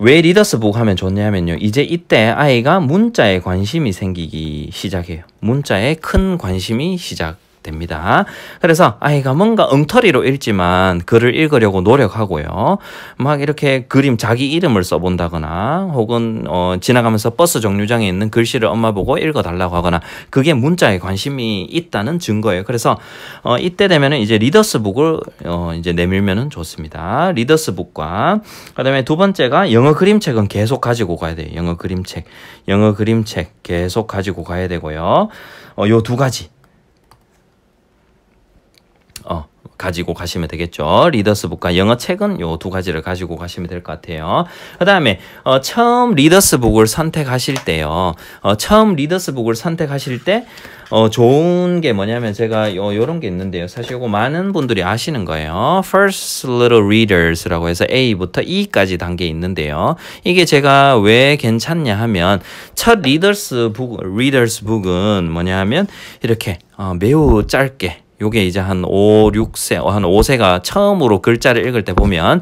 왜 리더스 북 하면 좋냐면요. 이제 이때 아이가 문자에 관심이 생기기 시작해요. 문자에 큰 관심이 시작. 됩니다. 그래서 아이가 뭔가 엉터리로 읽지만 글을 읽으려고 노력하고요. 막 이렇게 그림 자기 이름을 써본다거나 혹은 어, 지나가면서 버스 정류장에 있는 글씨를 엄마 보고 읽어달라고 하거나 그게 문자에 관심이 있다는 증거예요. 그래서 어, 이때 되면은 이제 리더스북을 어, 이제 내밀면은 좋습니다. 리더스북과 그다음에 두 번째가 영어 그림책은 계속 가지고 가야 돼요. 영어 그림책, 영어 그림책 계속 가지고 가야 되고요. 어, 요 두 가지 가지고 가시면 되겠죠. 리더스북과 영어 책은 요 두 가지를 가지고 가시면 될 것 같아요. 그 다음에 어, 처음 리더스북을 선택하실 때요. 어, 처음 리더스북을 선택하실 때 어, 좋은 게 뭐냐면 제가 요, 요런 게 있는데요. 사실 이거 많은 분들이 아시는 거예요. First Little Readers라고 해서 A부터 E까지 단계 있는데요. 이게 제가 왜 괜찮냐 하면 첫 리더스북, 리더스북은 뭐냐 하면 이렇게 어, 매우 짧게 요게 이제 한 5, 6세, 어, 한 5세가 처음으로 글자를 읽을 때 보면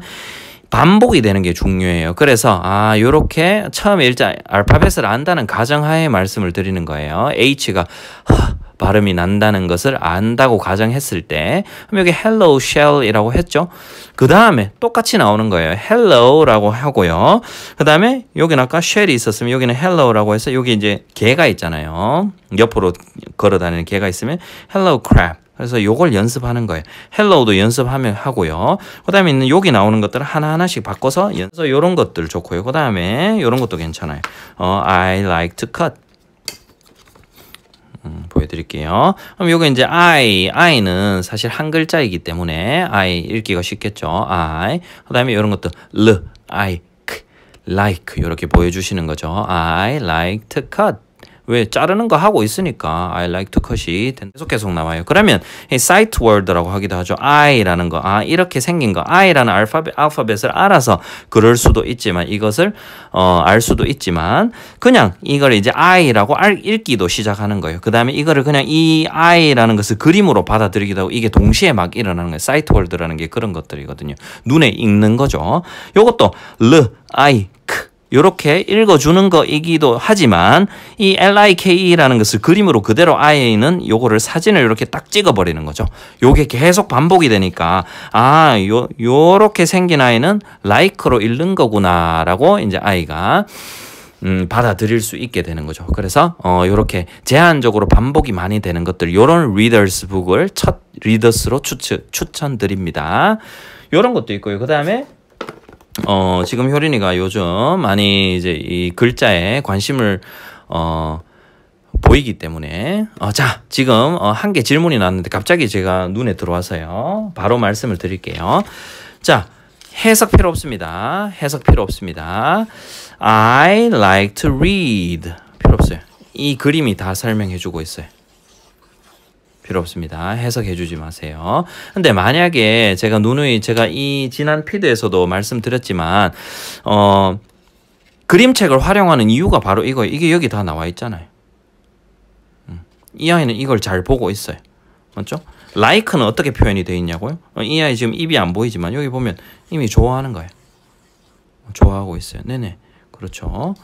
반복이 되는 게 중요해요. 그래서 아 요렇게 처음 일자 알파벳을 안다는 가정하에 말씀을 드리는 거예요. H가 허, 발음이 난다는 것을 안다고 가정했을 때 그럼 여기 hello shell이라고 했죠. 그 다음에 똑같이 나오는 거예요. hello라고 하고요. 그 다음에 여기는 아까 shell이 있었으면 여기는 hello라고 해서 여기 이제 개가 있잖아요. 옆으로 걸어다니는 개가 있으면 hello crab 그래서 요걸 연습하는 거예요. 헬로우도 연습하면 하고요. 그 다음에 있는 여기 나오는 것들 하나하나씩 바꿔서 연서 습해 요런 것들 좋고요. 그 다음에 요런 것도 괜찮아요. 어, I like to cut. 음, 보여드릴게요. 그럼 요거 이제 I, I는 사실 한 글자이기 때문에 I 읽기가 쉽겠죠. I. 그 다음에 요런 것도 L, I, like 이렇게 보여주시는 거죠. I like to cut. 왜 자르는 거 하고 있으니까 I like to cut이 계속 계속 나와요. 그러면 sight word라고 하기도 하죠. I라는 거, 아 이렇게 생긴 거, I라는 알파벳 알파벳을 알아서 그럴 수도 있지만 이것을 어, 알 수도 있지만 그냥 이걸 이제 I라고 알, 읽기도 시작하는 거예요. 그 다음에 이거를 그냥 이 I라는 것을 그림으로 받아들이기도 하고 이게 동시에 막 일어나는 거예요. 사이트 월드라는 게 그런 것들이거든요. 눈에 읽는 거죠. 요것도 L, I, 크 이렇게 읽어주는 거이기도 하지만 이 LIKE라는 것을 그림으로 그대로 IA는 요거를 사진을 이렇게 딱 찍어버리는 거죠. 요게 계속 반복이 되니까 아 요, 요렇게 생긴 아이는 like로 읽는 거구나라고 이제 아이가 음, 받아들일 수 있게 되는 거죠. 그래서 어, 이렇게 제한적으로 반복이 많이 되는 것들 요런 리더스 북을 첫 리더스로 추천, 추천드립니다. 요런 것도 있고요. 그 다음에 어, 지금 효린이가 요즘 많이 이제 이 글자에 관심을 어, 보이기 때문에 어, 자 지금 어, 한 개 질문이 났는데 갑자기 제가 눈에 들어와서요 바로 말씀을 드릴게요 자 해석 필요 없습니다 해석 필요 없습니다 I like to read 필요 없어요 이 그림이 다 설명해 주고 있어요 필요 없습니다. 해석해 주지 마세요. 근데 만약에 제가 누누이 제가 이 지난 피드에서도 말씀드렸지만 어 그림책을 활용하는 이유가 바로 이거 이게 여기 다 나와 있잖아요. 음, 이 아이는 이걸 잘 보고 있어요. 맞죠? like는 어떻게 표현이 되어 있냐고요? 어, 이 아이 지금 입이 안 보이지만 여기 보면 이미 좋아하는 거예요. 좋아하고 있어요. 네네. 그렇죠.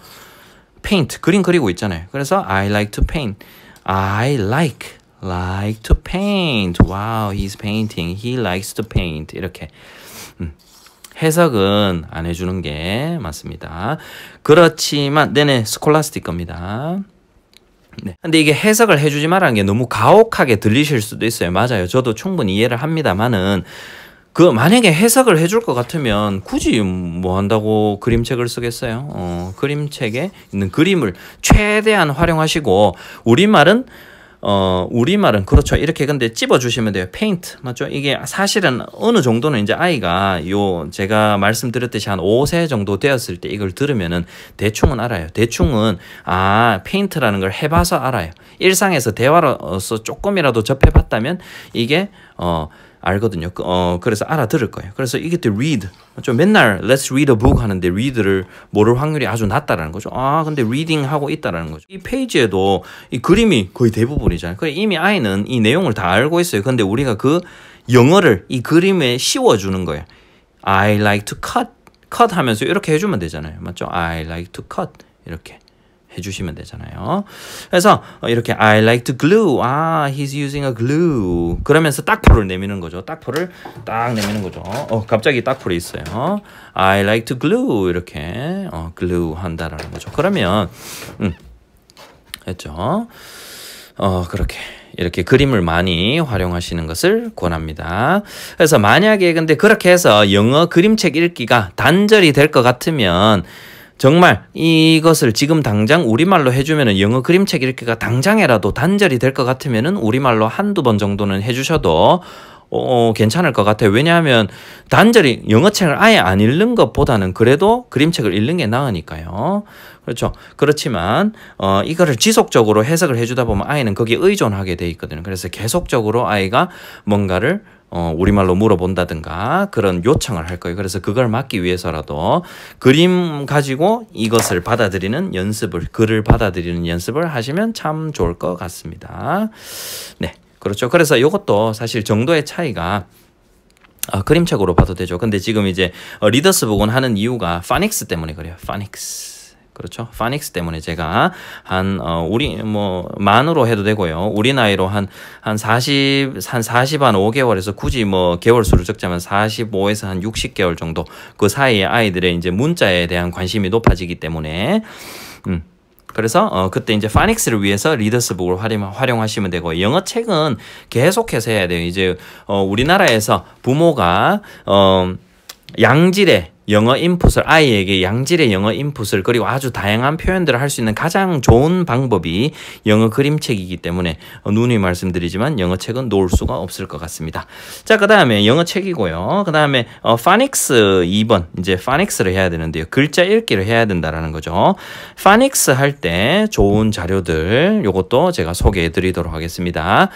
paint 그림 그리고 있잖아요. 그래서 I like to paint. I like like to paint. Wow, he's painting. He likes to paint. 이렇게. 음. 해석은 안 해주는 게 맞습니다. 그렇지만, 네네, 스콜라스틱 겁니다. 네. 근데 이게 해석을 해주지 말라는 게 너무 가혹하게 들리실 수도 있어요. 맞아요. 저도 충분히 이해를 합니다만은, 그, 만약에 해석을 해줄 것 같으면 굳이 뭐 한다고 그림책을 쓰겠어요? 어, 그림책에 있는 그림을 최대한 활용하시고, 우리말은 어, 우리말은 그렇죠. 이렇게 근데 집어주시면 돼요. 페인트. 맞죠? 이게 사실은 어느 정도는 이제 아이가 요 제가 말씀드렸듯이 한 5세 정도 되었을 때 이걸 들으면은 대충은 알아요. 대충은 아, 페인트라는 걸 해봐서 알아요. 일상에서 대화로서 조금이라도 접해봤다면 이게 어, 알거든요. 그, 어, 그래서 알아들을 거예요. 그래서 이게 또 read. 좀 맨날 let's read a book 하는데 read를 모를 확률이 아주 낮다라는 거죠. 아, 근데 reading 하고 있다라는 거죠. 이 페이지에도 이 그림이 거의 대부분이잖아요. 그래 이미 아이는 이 내용을 다 알고 있어요. 근데 우리가 그 영어를 이 그림에 씌워 주는 거예요. I like to cut. cut 하면서 이렇게 해 주면 되잖아요. 맞죠? I like to cut. 이렇게. 해주시면 되잖아요. 그래서 어, 이렇게 I like to glue. 아, he's using a glue. 그러면서 딱풀을 내미는 거죠. 딱풀을딱 내미는 거죠. 어, 갑자기 딱풀이 있어요. I like to glue 이렇게 어, glue 한다라는 거죠. 그러면 음, 했죠. 어, 그렇게 이렇게 그림을 많이 활용하시는 것을 권합니다. 그래서 만약에 근데 그렇게 해서 영어 그림책 읽기가 단절이 될 것 같으면 정말 이것을 지금 당장 우리말로 해주면은 영어 그림책 읽기가 당장에라도 단절이 될 것 같으면은 우리말로 한두 번 정도는 해주셔도 어, 괜찮을 것 같아요. 왜냐하면 단절이 영어책을 아예 안 읽는 것보다는 그래도 그림책을 읽는 게 나으니까요. 그렇죠. 그렇지만 어, 이거를 지속적으로 해석을 해주다 보면 아이는 거기에 의존하게 돼 있거든요. 그래서 계속적으로 아이가 뭔가를 어, 우리말로 물어본다든가 그런 요청을 할 거예요. 그래서 그걸 막기 위해서라도 그림 가지고 이것을 받아들이는 연습을 글을 받아들이는 연습을 하시면 참 좋을 것 같습니다. 네, 그렇죠. 그래서 이것도 사실 정도의 차이가 아, 그림책으로 봐도 되죠. 근데 지금 이제 어, 리더스 부분 하는 이유가 파닉스 때문에 그래요. 파닉스. 그렇죠? 파닉스 때문에 제가 한 어, 우리 뭐 만으로 해도 되고요. 우리 나이로 한한 40, 한40한 5개월에서 굳이 뭐 개월 수를 적자면 45에서 한 60개월 정도 그 사이에 아이들의 이제 문자에 대한 관심이 높아지기 때문에 음. 그래서 어, 그때 이제 파닉스를 위해서 리더스북을 활용, 하시면 되고 영어 책은 계속해서 해야 돼요. 이제 어, 우리나라에서 부모가 어, 양질의 영어 인풋을 아이에게 양질의 영어 인풋을 그리고 아주 다양한 표현들을 할 수 있는 가장 좋은 방법이 영어 그림책이기 때문에 어, 누누이 말씀드리지만 영어 책은 놓을 수가 없을 것 같습니다. 자, 그 다음에 영어 책이고요. 그 다음에 어, 파닉스 2번 이제 파닉스를 해야 되는데요. 글자 읽기를 해야 된다라는 거죠. 파닉스 할 때 좋은 자료들 이것도 제가 소개해 드리도록 하겠습니다.